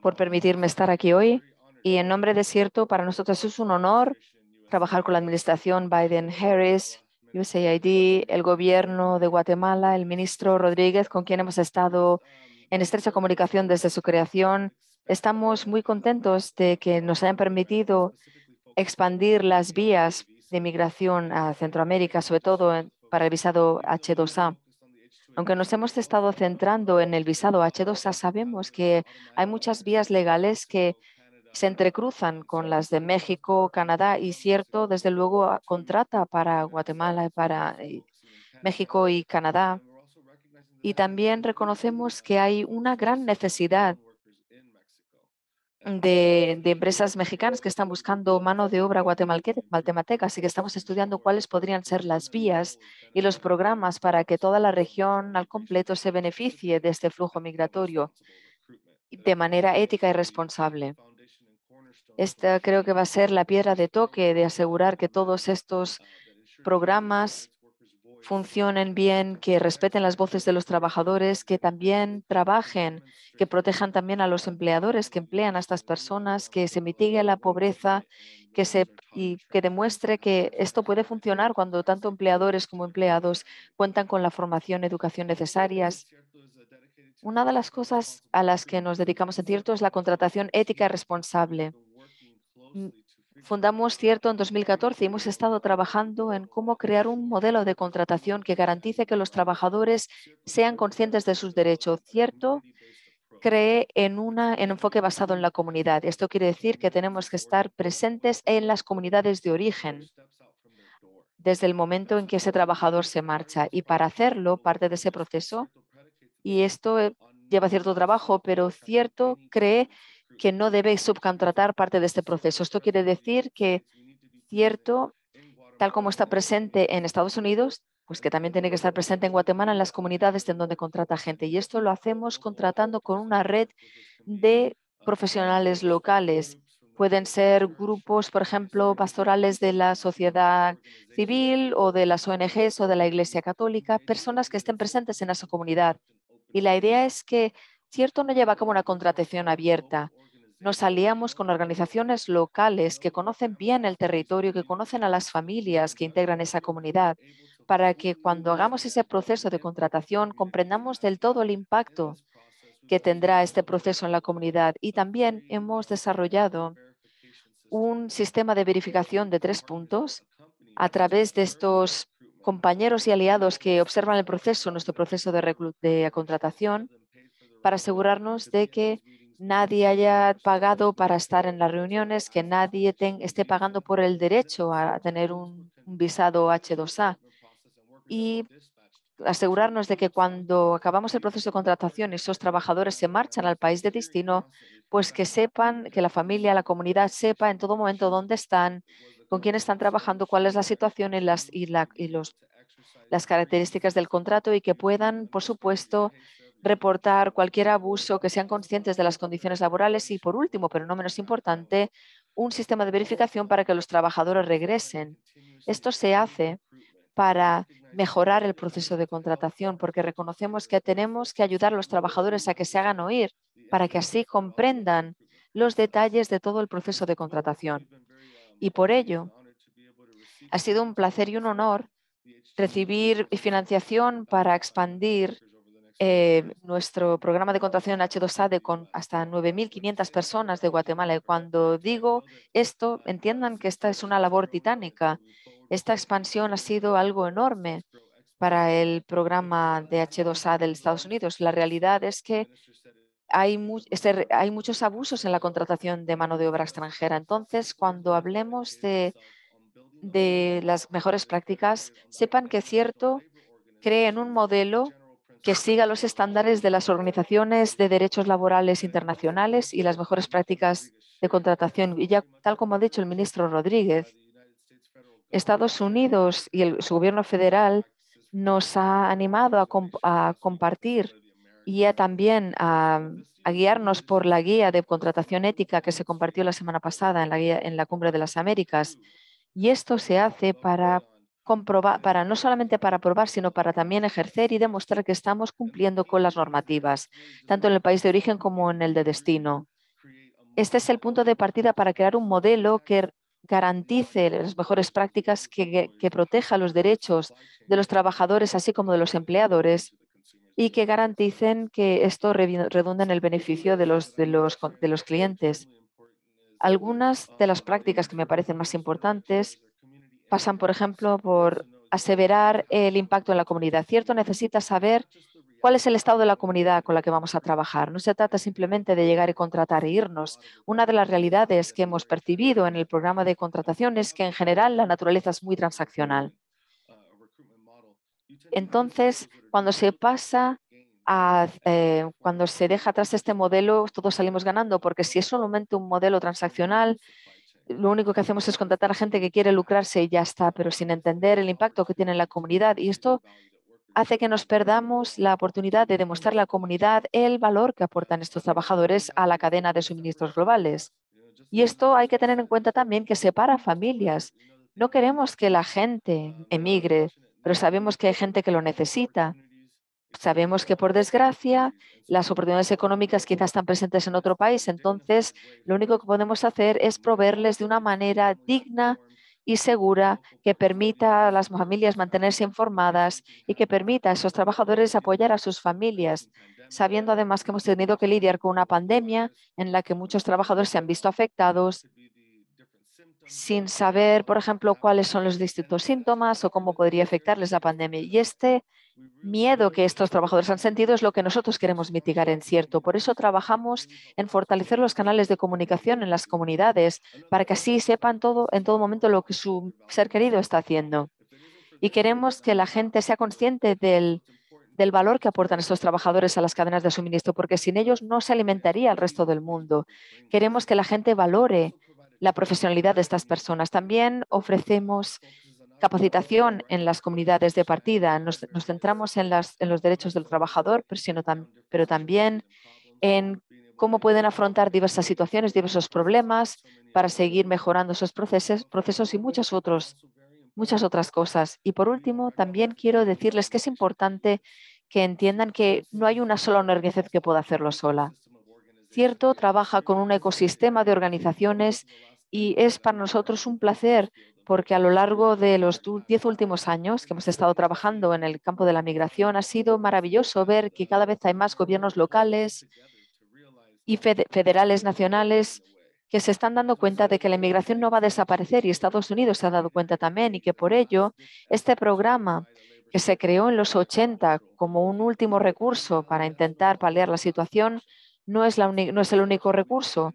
Speaker 1: por permitirme estar aquí hoy. Y en nombre de Cierto, para nosotros es un honor trabajar con la administración Biden-Harris, USAID, el gobierno de Guatemala, el ministro Rodríguez, con quien hemos estado en estrecha comunicación desde su creación. Estamos muy contentos de que nos hayan permitido expandir las vías de migración a Centroamérica, sobre todo para el visado H2A. Aunque nos hemos estado centrando en el visado H2A, sabemos que hay muchas vías legales que se entrecruzan con las de México, Canadá y cierto, desde luego, ah, contrata para Guatemala y para eh, México y Canadá. Y también reconocemos que hay una gran necesidad de, de, empresas mexicanas que están buscando mano de obra guatemalteca, así que estamos estudiando cuáles podrían ser las vías y los programas para que toda la región al completo se beneficie de este flujo migratorio de manera ética y responsable. Esta creo que va a ser la piedra de toque de asegurar que todos estos programas funcionen bien, que respeten las voces de los trabajadores, que también trabajen, que protejan también a los empleadores que emplean a estas personas, que se mitigue la pobreza, que y que demuestre que esto puede funcionar cuando tanto empleadores como empleados cuentan con la formación, educación necesarias. Una de las cosas a las que nos dedicamos en cierto es la contratación ética responsable fundamos Cierto en 2014 y hemos estado trabajando en cómo crear un modelo de contratación que garantice que los trabajadores sean conscientes de sus derechos. Cierto cree en, en un enfoque basado en la comunidad. Esto quiere decir que tenemos que estar presentes en las comunidades de origen desde el momento en que ese trabajador se marcha. Y para hacerlo, parte de ese proceso, y esto eh, lleva cierto trabajo, pero cierto cree que no debe subcontratar parte de este proceso. Esto quiere decir que, cierto, tal como está presente en Estados Unidos, pues que también tiene que estar presente en Guatemala, en las comunidades en donde contrata gente. Y esto lo hacemos contratando con una red de profesionales locales. Pueden ser grupos, por ejemplo, pastorales de la sociedad civil o de las ONGs o de la Iglesia Católica, personas que estén presentes en esa comunidad. Y la idea es que Cierto, no lleva como una contratación abierta. Oh, Nos aliamos con organizaciones locales que conocen bien el territorio, que conocen a las familias que integran esa comunidad, para que cuando hagamos ese proceso de contratación comprendamos del todo el impacto que tendrá este proceso en la comunidad. Y también hemos desarrollado un sistema de verificación de tres puntos a través de estos compañeros y aliados que observan el proceso, nuestro proceso de, de contratación, para asegurarnos de que nadie haya pagado para estar en las reuniones, que nadie esté pagando por el derecho a tener un, visado H2A y asegurarnos de que cuando acabamos el proceso de contratación y esos trabajadores se marchan al país de destino, pues que sepan, que la familia, la comunidad sepa en todo momento dónde están, con quién están trabajando, cuál es la situación y las, y los, las características del contrato y que puedan, por supuesto, reportar cualquier abuso, que sean conscientes de las condiciones laborales y, por último, pero no menos importante, un sistema de verificación para que los trabajadores regresen. Esto se hace para mejorar el proceso de contratación, porque reconocemos que tenemos que ayudar a los trabajadores a que se hagan oír, para que así comprendan los detalles de todo el proceso de contratación. Y por ello, ha sido un placer y un honor recibir financiación para expandir eh, nuestro programa de contratación H2A de con hasta 9.500 personas de Guatemala. Y cuando digo esto, entiendan que esta es una labor titánica. Esta expansión ha sido algo enorme para el programa de H2A de Estados Unidos. La realidad es que este hay, muchos abusos en la contratación de mano de obra extranjera. Entonces, cuando hablemos de, de las mejores prácticas, sepan que es cierto, creen un modelo que siga los estándares de las organizaciones de derechos laborales internacionales y las mejores prácticas de contratación. Y ya, tal como ha dicho el ministro Rodríguez, Estados Unidos y su gobierno federal nos ha animado a, compartir y también a, guiarnos por la guía de contratación ética que se compartió la semana pasada en la, en la Cumbre de las Américas. Y esto se hace para comprobar, para no solamente para probar, sino para también ejercer y demostrar que estamos cumpliendo con las normativas, tanto en el país de origen como en el de destino. Este es el punto de partida para crear un modelo que garantice las mejores prácticas, que, proteja los derechos de los trabajadores, así como de los empleadores, y que garanticen que esto redunda en el beneficio de los, de los, de los clientes. Algunas de las prácticas que me parecen más importantes pasan, por ejemplo, por aseverar el impacto en la comunidad. Cierto, necesita saber cuál es el estado de la comunidad con la que vamos a trabajar. No se trata simplemente de llegar y contratar e irnos. Una de las realidades que hemos percibido en el programa de contratación es que en general la naturaleza es muy transaccional. Entonces, cuando se pasa a, eh, cuando se deja atrás este modelo, todos salimos ganando, porque si es solamente un modelo transaccional, lo único que hacemos es contratar a gente que quiere lucrarse y ya está, pero sin entender el impacto que tiene en la comunidad. Y esto hace que nos perdamos la oportunidad de demostrar a la comunidad el valor que aportan estos trabajadores a la cadena de suministros globales. Y esto hay que tener en cuenta también que separa familias. No queremos que la gente emigre, pero sabemos que hay gente que lo necesita. Sabemos que, por desgracia, las oportunidades económicas quizás están presentes en otro país. Entonces, lo único que podemos hacer es proveerles de una manera digna y segura que permita a las familias mantenerse informadas y que permita a esos trabajadores apoyar a sus familias, sabiendo además que hemos tenido que lidiar con una pandemia en la que muchos trabajadores se han visto afectados sin saber, por ejemplo, cuáles son los distintos síntomas o cómo podría afectarles la pandemia. Y este miedo que estos trabajadores han sentido es lo que nosotros queremos mitigar en cierto. Por eso trabajamos en fortalecer los canales de comunicación en las comunidades para que así sepan todo en todo momento lo que su ser querido está haciendo. Y queremos que la gente sea consciente del, del valor que aportan estos trabajadores a las cadenas de suministro, porque sin ellos no se alimentaría el resto del mundo. Queremos que la gente valore la profesionalidad de estas personas. También ofrecemos capacitación en las comunidades de partida. Nos, centramos en, las, los derechos del trabajador, pero, también en cómo pueden afrontar diversas situaciones, diversos problemas para seguir mejorando esos procesos, procesos y muchas otros, muchas otras cosas. Y por último, también quiero decirles que es importante que entiendan que no hay una sola organización que pueda hacerlo sola. Cierto, trabaja con un ecosistema de organizaciones y es para nosotros un placer porque a lo largo de los diez últimos años que hemos estado trabajando en el campo de la migración, ha sido maravilloso ver que cada vez hay más gobiernos locales y federales nacionales que se están dando cuenta de que la inmigración no va a desaparecer y Estados Unidos se ha dado cuenta también y que por ello este programa que se creó en los 80 como un último recurso para intentar paliar la situación no es, no es el único recurso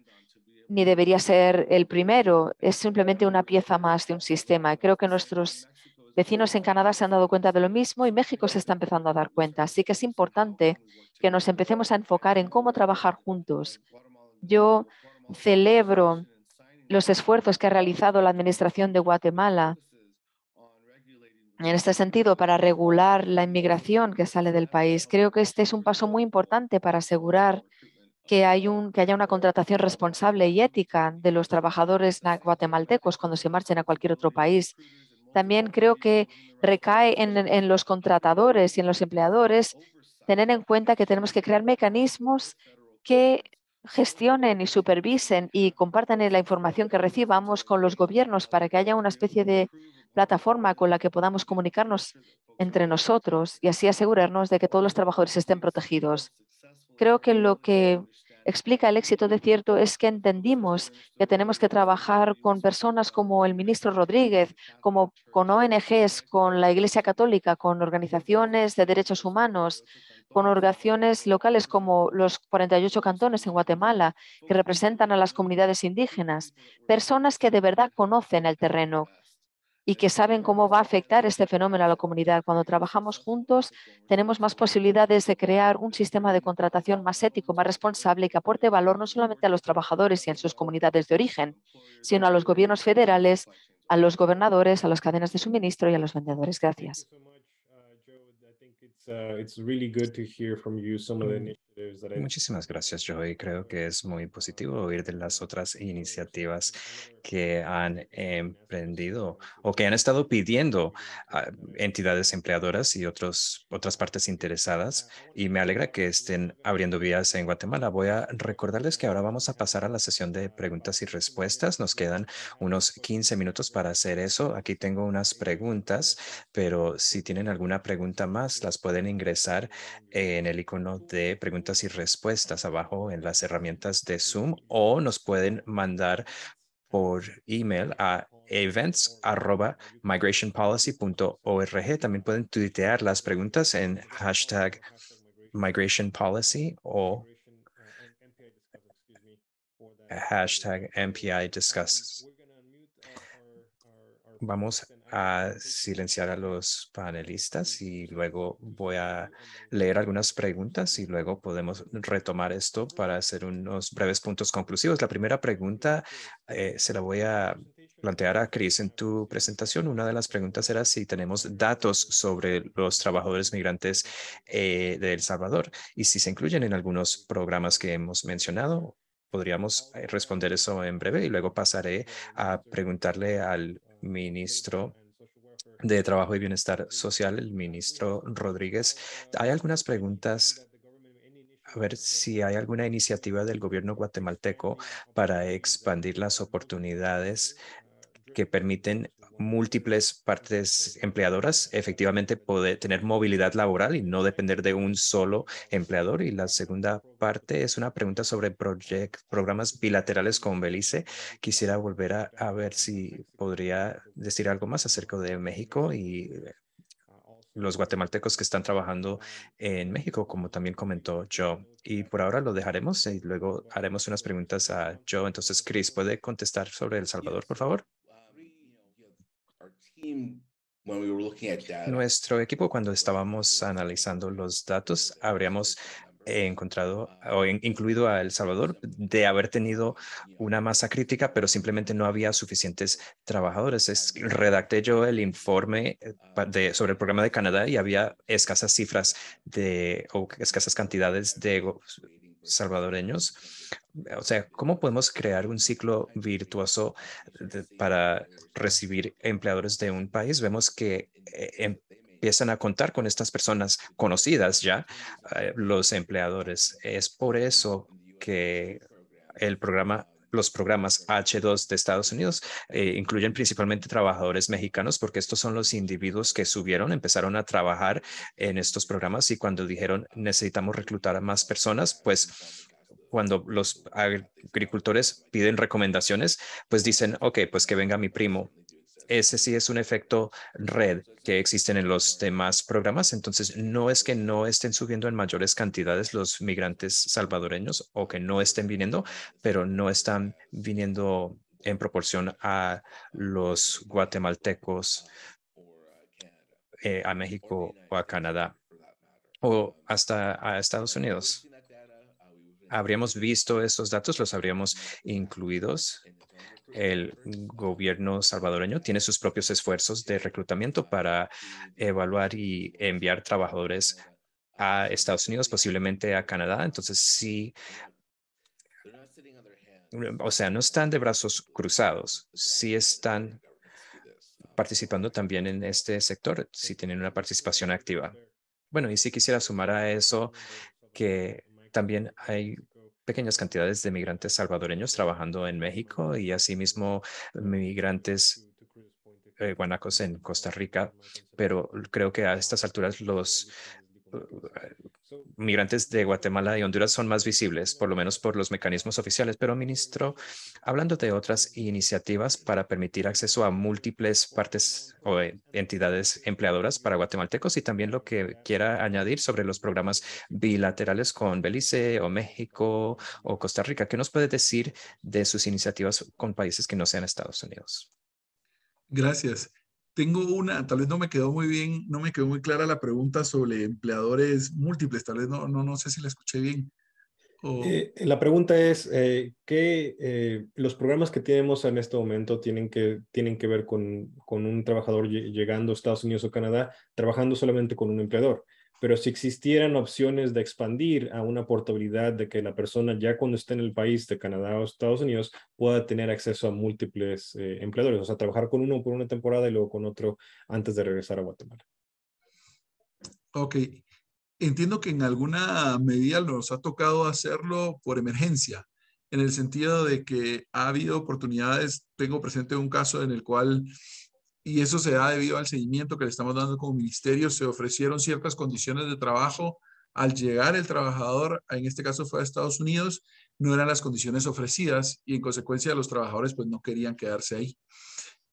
Speaker 1: ni debería ser el primero, es simplemente una pieza más de un sistema. Creo que nuestros vecinos en Canadá se han dado cuenta de lo mismo y México se está empezando a dar cuenta. Así que es importante que nos empecemos a enfocar en cómo trabajar juntos. Yo celebro los esfuerzos que ha realizado la Administración de Guatemala en este sentido para regular la inmigración que sale del país. Creo que este es un paso muy importante para asegurar que, hay un, que haya una contratación responsable y ética de los trabajadores guatemaltecos cuando se marchen a cualquier otro país. También creo que recae en, en los contratadores y en los empleadores tener en cuenta que tenemos que crear mecanismos que gestionen y supervisen y compartan la información que recibamos con los gobiernos para que haya una especie de plataforma con la que podamos comunicarnos entre nosotros y así asegurarnos de que todos los trabajadores estén protegidos. Creo que lo que explica el éxito de cierto es que entendimos que tenemos que trabajar con personas como el ministro Rodríguez, como con ONGs, con la Iglesia Católica, con organizaciones de derechos humanos, con organizaciones locales como los 48 cantones en Guatemala, que representan a las comunidades indígenas, personas que de verdad conocen el terreno, y que saben cómo va a afectar este fenómeno a la comunidad. Cuando trabajamos juntos, tenemos más posibilidades de crear un sistema de contratación más ético, más responsable y que aporte valor no solamente a los trabajadores y a sus comunidades de origen, sino a los gobiernos federales, a los gobernadores, a las cadenas de suministro y a los vendedores. Gracias.
Speaker 3: Muchísimas gracias, Joey. Creo que es muy positivo oír de las otras iniciativas que han emprendido o que han estado pidiendo a entidades empleadoras y otros, otras partes interesadas. Y me alegra que estén abriendo vías en Guatemala. Voy a recordarles que ahora vamos a pasar a la sesión de preguntas y respuestas. Nos quedan unos 15 minutos para hacer eso. Aquí tengo unas preguntas, pero si tienen alguna pregunta más, las pueden ingresar en el icono de preguntas y respuestas abajo en las herramientas de Zoom o nos pueden mandar por email a events.migrationpolicy.org. También pueden tuitear las preguntas en hashtag migrationpolicy o hashtag MPI discuss. Vamos a silenciar a los panelistas y luego voy a leer algunas preguntas y luego podemos retomar esto para hacer unos breves puntos conclusivos. La primera pregunta eh, se la voy a plantear a Chris. En tu presentación, una de las preguntas era si tenemos datos sobre los trabajadores migrantes eh, de El Salvador y si se incluyen en algunos programas que hemos mencionado podríamos eh, responder eso en breve y luego pasaré a preguntarle al ministro de Trabajo y Bienestar Social, el ministro Rodríguez. Hay algunas preguntas a ver si hay alguna iniciativa del gobierno guatemalteco para expandir las oportunidades que permiten múltiples partes empleadoras, efectivamente poder tener movilidad laboral y no depender de un solo empleador. Y la segunda parte es una pregunta sobre project, programas bilaterales con Belice. Quisiera volver a, a ver si podría decir algo más acerca de México y eh, los guatemaltecos que están trabajando en México, como también comentó Joe. Y por ahora lo dejaremos y luego haremos unas preguntas a Joe. Entonces, Chris, ¿puede contestar sobre El Salvador, por favor? Nuestro equipo, cuando estábamos analizando los datos, habríamos encontrado o incluido a El Salvador de haber tenido una masa crítica, pero simplemente no había suficientes trabajadores. Es, redacté yo el informe eh, um, de, sobre el programa de Canadá y había escasas cifras de o escasas cantidades de salvadoreños. Eh, o sea, ¿cómo podemos crear un ciclo virtuoso para recibir empleadores de un país? Vemos que eh, em, empiezan a contar con estas personas conocidas ya, eh, los empleadores. Es por eso que el programa los programas H2 de Estados Unidos eh, incluyen principalmente trabajadores mexicanos porque estos son los individuos que subieron, empezaron a trabajar en estos programas y cuando dijeron necesitamos reclutar a más personas, pues cuando los agricultores piden recomendaciones, pues dicen, ok, pues que venga mi primo, ese sí es un efecto red que existen en los demás programas. Entonces, no es que no estén subiendo en mayores cantidades los migrantes salvadoreños o que no estén viniendo, pero no están viniendo en proporción a los guatemaltecos eh, a México o a Canadá o hasta a Estados Unidos. Habríamos visto estos datos, los habríamos incluidos el gobierno salvadoreño tiene sus propios esfuerzos de reclutamiento para evaluar y enviar trabajadores a Estados Unidos, posiblemente a Canadá. Entonces, sí, o sea, no están de brazos cruzados, sí están participando también en este sector, si tienen una participación activa. Bueno, y sí quisiera sumar a eso que también hay pequeñas cantidades de migrantes salvadoreños trabajando en México y asimismo migrantes eh, guanacos en Costa Rica, pero creo que a estas alturas los migrantes de Guatemala y Honduras son más visibles, por lo menos por los mecanismos oficiales, pero ministro, hablando de otras iniciativas para permitir acceso a múltiples partes o eh, entidades empleadoras para guatemaltecos y también lo que quiera añadir sobre los programas bilaterales con Belice o México o Costa Rica, ¿qué nos puede decir de sus iniciativas con países que no sean Estados
Speaker 4: Unidos? Gracias. Tengo una, tal vez no me quedó muy bien, no me quedó muy clara la pregunta sobre empleadores múltiples, tal vez no, no, no sé si la escuché bien.
Speaker 2: Eh, la pregunta es, eh, ¿qué eh, los programas que tenemos en este momento tienen que, tienen que ver con, con, un trabajador llegando a Estados Unidos o Canadá trabajando solamente con un empleador? pero si existieran opciones de expandir a una portabilidad de que la persona ya cuando esté en el país de Canadá o Estados Unidos pueda tener acceso a múltiples eh, empleadores, o sea, trabajar con uno por una temporada y luego con otro antes de regresar a Guatemala.
Speaker 4: Ok, entiendo que en alguna medida nos ha tocado hacerlo por emergencia, en el sentido de que ha habido oportunidades, tengo presente un caso en el cual y eso se da debido al seguimiento que le estamos dando como ministerio. Se ofrecieron ciertas condiciones de trabajo. Al llegar el trabajador, en este caso fue a Estados Unidos, no eran las condiciones ofrecidas y en consecuencia los trabajadores pues no querían quedarse ahí.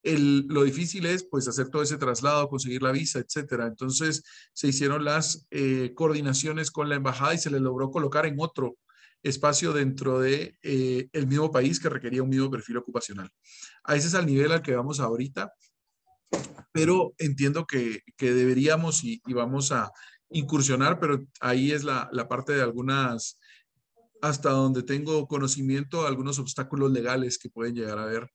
Speaker 4: lo difícil es pues hacer todo ese traslado, conseguir la visa, etcétera. Entonces se hicieron las eh, coordinaciones con la embajada y se le logró colocar en otro espacio dentro de eh, el mismo país que requería un mismo perfil ocupacional. A ese es al nivel al que vamos ahorita pero entiendo que, que deberíamos y, vamos a incursionar, pero ahí es la, la parte de algunas, hasta donde tengo conocimiento, algunos obstáculos legales que pueden llegar a haber,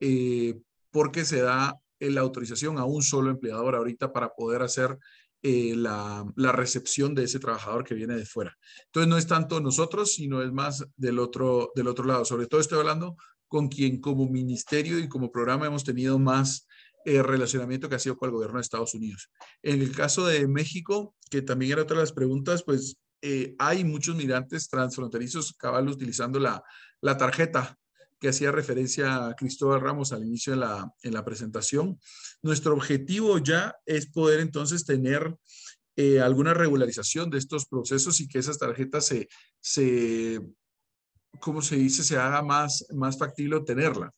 Speaker 4: eh, porque se da la autorización a un solo empleador ahorita para poder hacer eh, la, la, recepción de ese trabajador que viene de fuera. Entonces no es tanto nosotros, sino es más del otro, del otro lado. Sobre todo estoy hablando con quien como ministerio y como programa hemos tenido más eh, relacionamiento que ha sido con el gobierno de Estados Unidos. En el caso de México, que también era otra de las preguntas, pues eh, hay muchos migrantes transfronterizos cabal utilizando la, tarjeta que hacía referencia a Cristóbal Ramos al inicio de la, en la presentación. Nuestro objetivo ya es poder entonces tener eh, alguna regularización de estos procesos y que esas tarjetas se, se ¿cómo se dice?, se haga más, más factible tenerla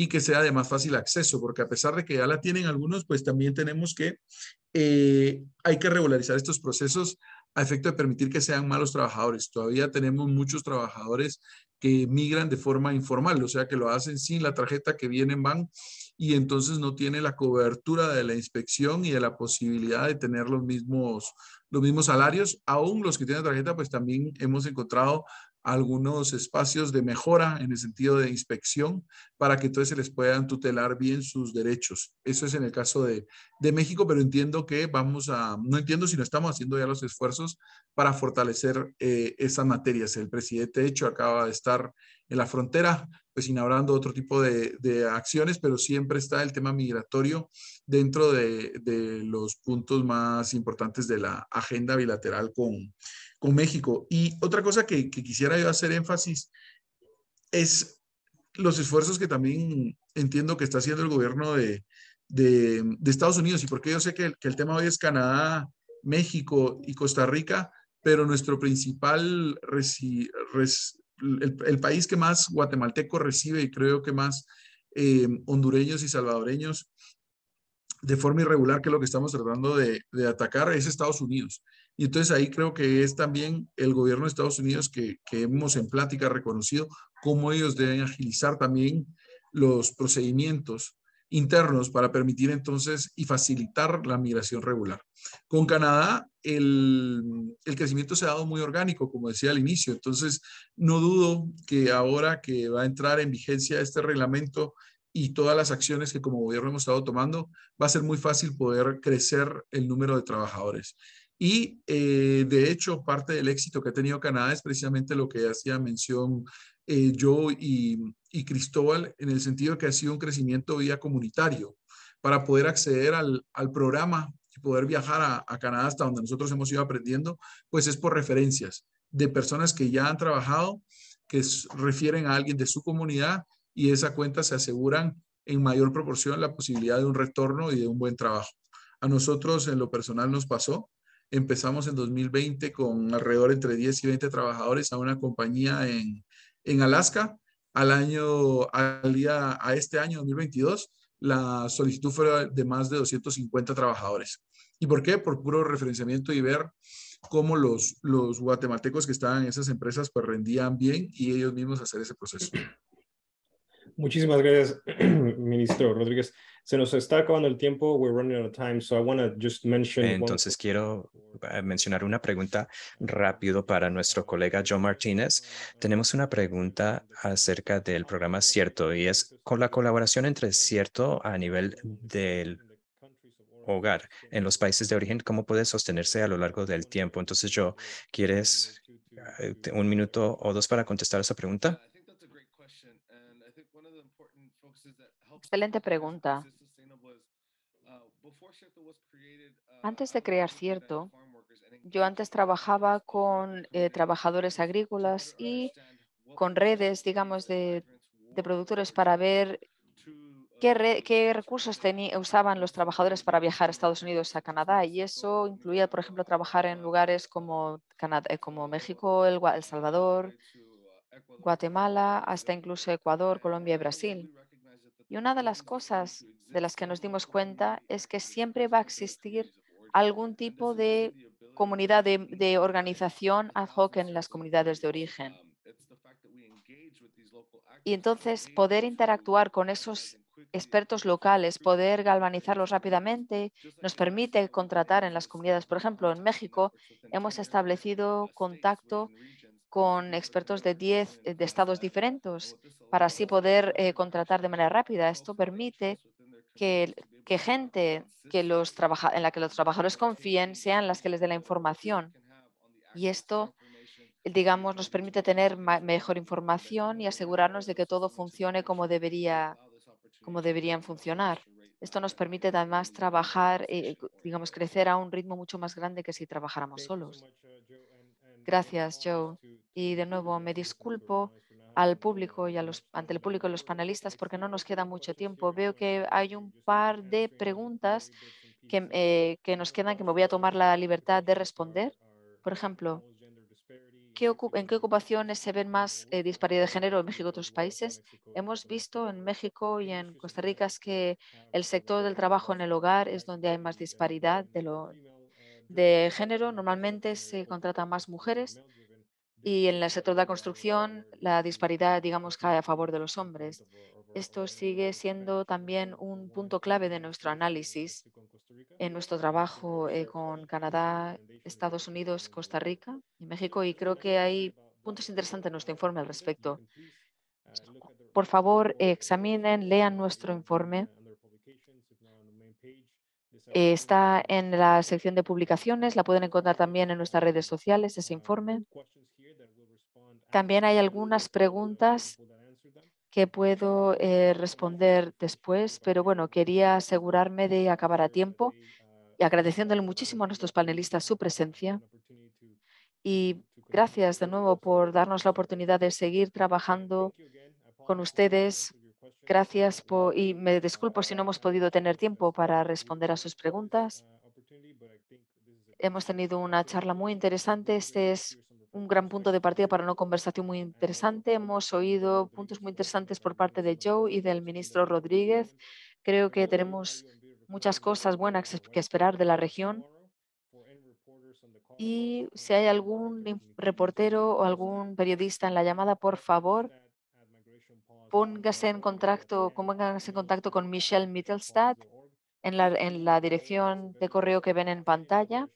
Speaker 4: y que sea de más fácil acceso, porque a pesar de que ya la tienen algunos, pues también tenemos que, eh, hay que regularizar estos procesos a efecto de permitir que sean malos trabajadores. Todavía tenemos muchos trabajadores que migran de forma informal, o sea, que lo hacen sin la tarjeta que vienen van y entonces no tiene la cobertura de la inspección y de la posibilidad de tener los mismos, los mismos salarios. Aún los que tienen tarjeta, pues también hemos encontrado algunos espacios de mejora en el sentido de inspección para que entonces se les puedan tutelar bien sus derechos. Eso es en el caso de, México, pero entiendo que vamos a, no entiendo si no estamos haciendo ya los esfuerzos para fortalecer eh, esas materias. El presidente, de hecho, acaba de estar en la frontera pues inaugurando otro tipo de, acciones, pero siempre está el tema migratorio dentro de, los puntos más importantes de la agenda bilateral con, con México. Y otra cosa que, quisiera yo hacer énfasis es los esfuerzos que también entiendo que está haciendo el gobierno de, de, Estados Unidos y porque yo sé que el, tema hoy es Canadá, México y Costa Rica, pero nuestro principal el, país que más guatemalteco recibe y creo que más eh, hondureños y salvadoreños de forma irregular, que lo que estamos tratando de, atacar, es Estados Unidos. Y entonces ahí creo que es también el gobierno de Estados Unidos que, que hemos en plática reconocido cómo ellos deben agilizar también los procedimientos internos para permitir entonces y facilitar la migración regular. Con Canadá, el, el, crecimiento se ha dado muy orgánico, como decía al inicio, entonces no dudo que ahora que va a entrar en vigencia este reglamento y todas las acciones que como gobierno hemos estado tomando, va a ser muy fácil poder crecer el número de trabajadores. Y eh, de hecho, parte del éxito que ha tenido Canadá es precisamente lo que hacía mención eh, yo y, Cristóbal en el sentido que ha sido un crecimiento vía comunitario para poder acceder al, programa y poder viajar a, Canadá hasta donde nosotros hemos ido aprendiendo, pues es por referencias de personas que ya han trabajado, que refieren a alguien de su comunidad y esa cuenta se aseguran en mayor proporción la posibilidad de un retorno y de un buen trabajo. A nosotros en lo personal nos pasó, empezamos en 2020 con alrededor entre 10 y 20 trabajadores a una compañía en, en Alaska al año, al día, a este año 2022, la solicitud fue de más de 250 trabajadores. ¿Y por qué? Por puro referenciamiento y ver cómo los, los guatemaltecos que estaban en esas empresas pues rendían bien y ellos mismos hacer ese proceso. Muchísimas gracias, [clears throat]
Speaker 2: Ministro Rodríguez. Se nos está acabando el tiempo. We're running out of time, so Entonces
Speaker 3: quiero eh, mencionar una pregunta rápido para nuestro colega Joe Martínez. Tenemos una pregunta acerca del programa Cierto y es con la colaboración entre Cierto a nivel del hogar en los países de origen, cómo puede sostenerse a lo largo del tiempo. Entonces, yo, ¿quieres eh, un minuto o dos para contestar esa pregunta?
Speaker 1: Excelente pregunta. Antes de crear Cierto, yo antes trabajaba con eh, trabajadores agrícolas y con redes, digamos, de, productores para ver qué, qué recursos usaban los trabajadores para viajar a Estados Unidos a Canadá. Y eso incluía, por ejemplo, trabajar en lugares como, eh, como México, el Salvador, Guatemala, hasta incluso Ecuador, Colombia y Brasil. Y una de las cosas de las que nos dimos cuenta es que siempre va a existir algún tipo de comunidad de, organización ad hoc en las comunidades de origen. Y entonces poder interactuar con esos expertos locales, poder galvanizarlos rápidamente, nos permite contratar en las comunidades. Por ejemplo, en México hemos establecido contacto con expertos de 10 eh, de estados diferentes para así poder eh, contratar de manera rápida. Esto permite que, gente que los en la que los trabajadores confíen sean las que les dé la información. Y esto, digamos, nos permite tener mejor información y asegurarnos de que todo funcione como, debería, como deberían funcionar. Esto nos permite además trabajar, y eh, digamos, crecer a un ritmo mucho más grande que si trabajáramos solos. Gracias, Joe. Y de nuevo me disculpo al público y los, ante el público y los panelistas porque no nos queda mucho tiempo. Veo que hay un par de preguntas eh, que, nos quedan que me voy a tomar la libertad de responder. Por ejemplo, ¿en qué ocupaciones se ven más eh, disparidad de género en México y otros países? Hemos visto en México y en Costa Rica que el sector del trabajo en el hogar es donde hay más disparidad de lo de género, normalmente se contratan más mujeres y en el sector de la construcción la disparidad, digamos, cae a favor de los hombres. Esto sigue siendo también un punto clave de nuestro análisis en nuestro trabajo eh, con Canadá, Estados Unidos, Costa Rica y México y creo que hay puntos interesantes en nuestro informe al respecto. Por favor, examinen, lean nuestro informe Está en la sección de publicaciones, la pueden encontrar también en nuestras redes sociales, ese informe. También hay algunas preguntas que puedo eh, responder después, pero bueno, quería asegurarme de acabar a tiempo uh, y agradeciéndole uh, muchísimo a nuestros panelistas su presencia. Y gracias de nuevo por darnos la oportunidad de seguir trabajando con ustedes Gracias y me disculpo si no hemos podido tener tiempo para responder a sus preguntas. Hemos tenido una charla muy interesante. Este es un gran punto de partida para una conversación muy interesante. Hemos oído puntos muy interesantes por parte de Joe y del ministro Rodríguez. Creo que tenemos muchas cosas buenas que esperar de la región. Y si hay algún reportero o algún periodista en la llamada, por favor, póngase en contacto, en contacto con Michelle Mittelstadt en la, en la dirección de correo que ven en pantalla.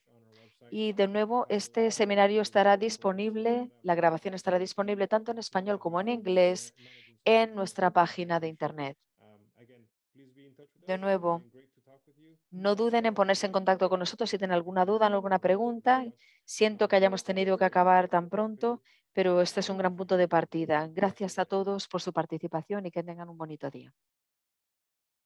Speaker 1: Y de nuevo, este seminario estará disponible, la grabación estará disponible tanto en español como en inglés en nuestra página de Internet. De nuevo, no duden en ponerse en contacto con nosotros si tienen alguna duda, o alguna pregunta. Siento que hayamos tenido que acabar tan pronto pero este es un gran punto de partida. Gracias a todos por su participación y que tengan un bonito día.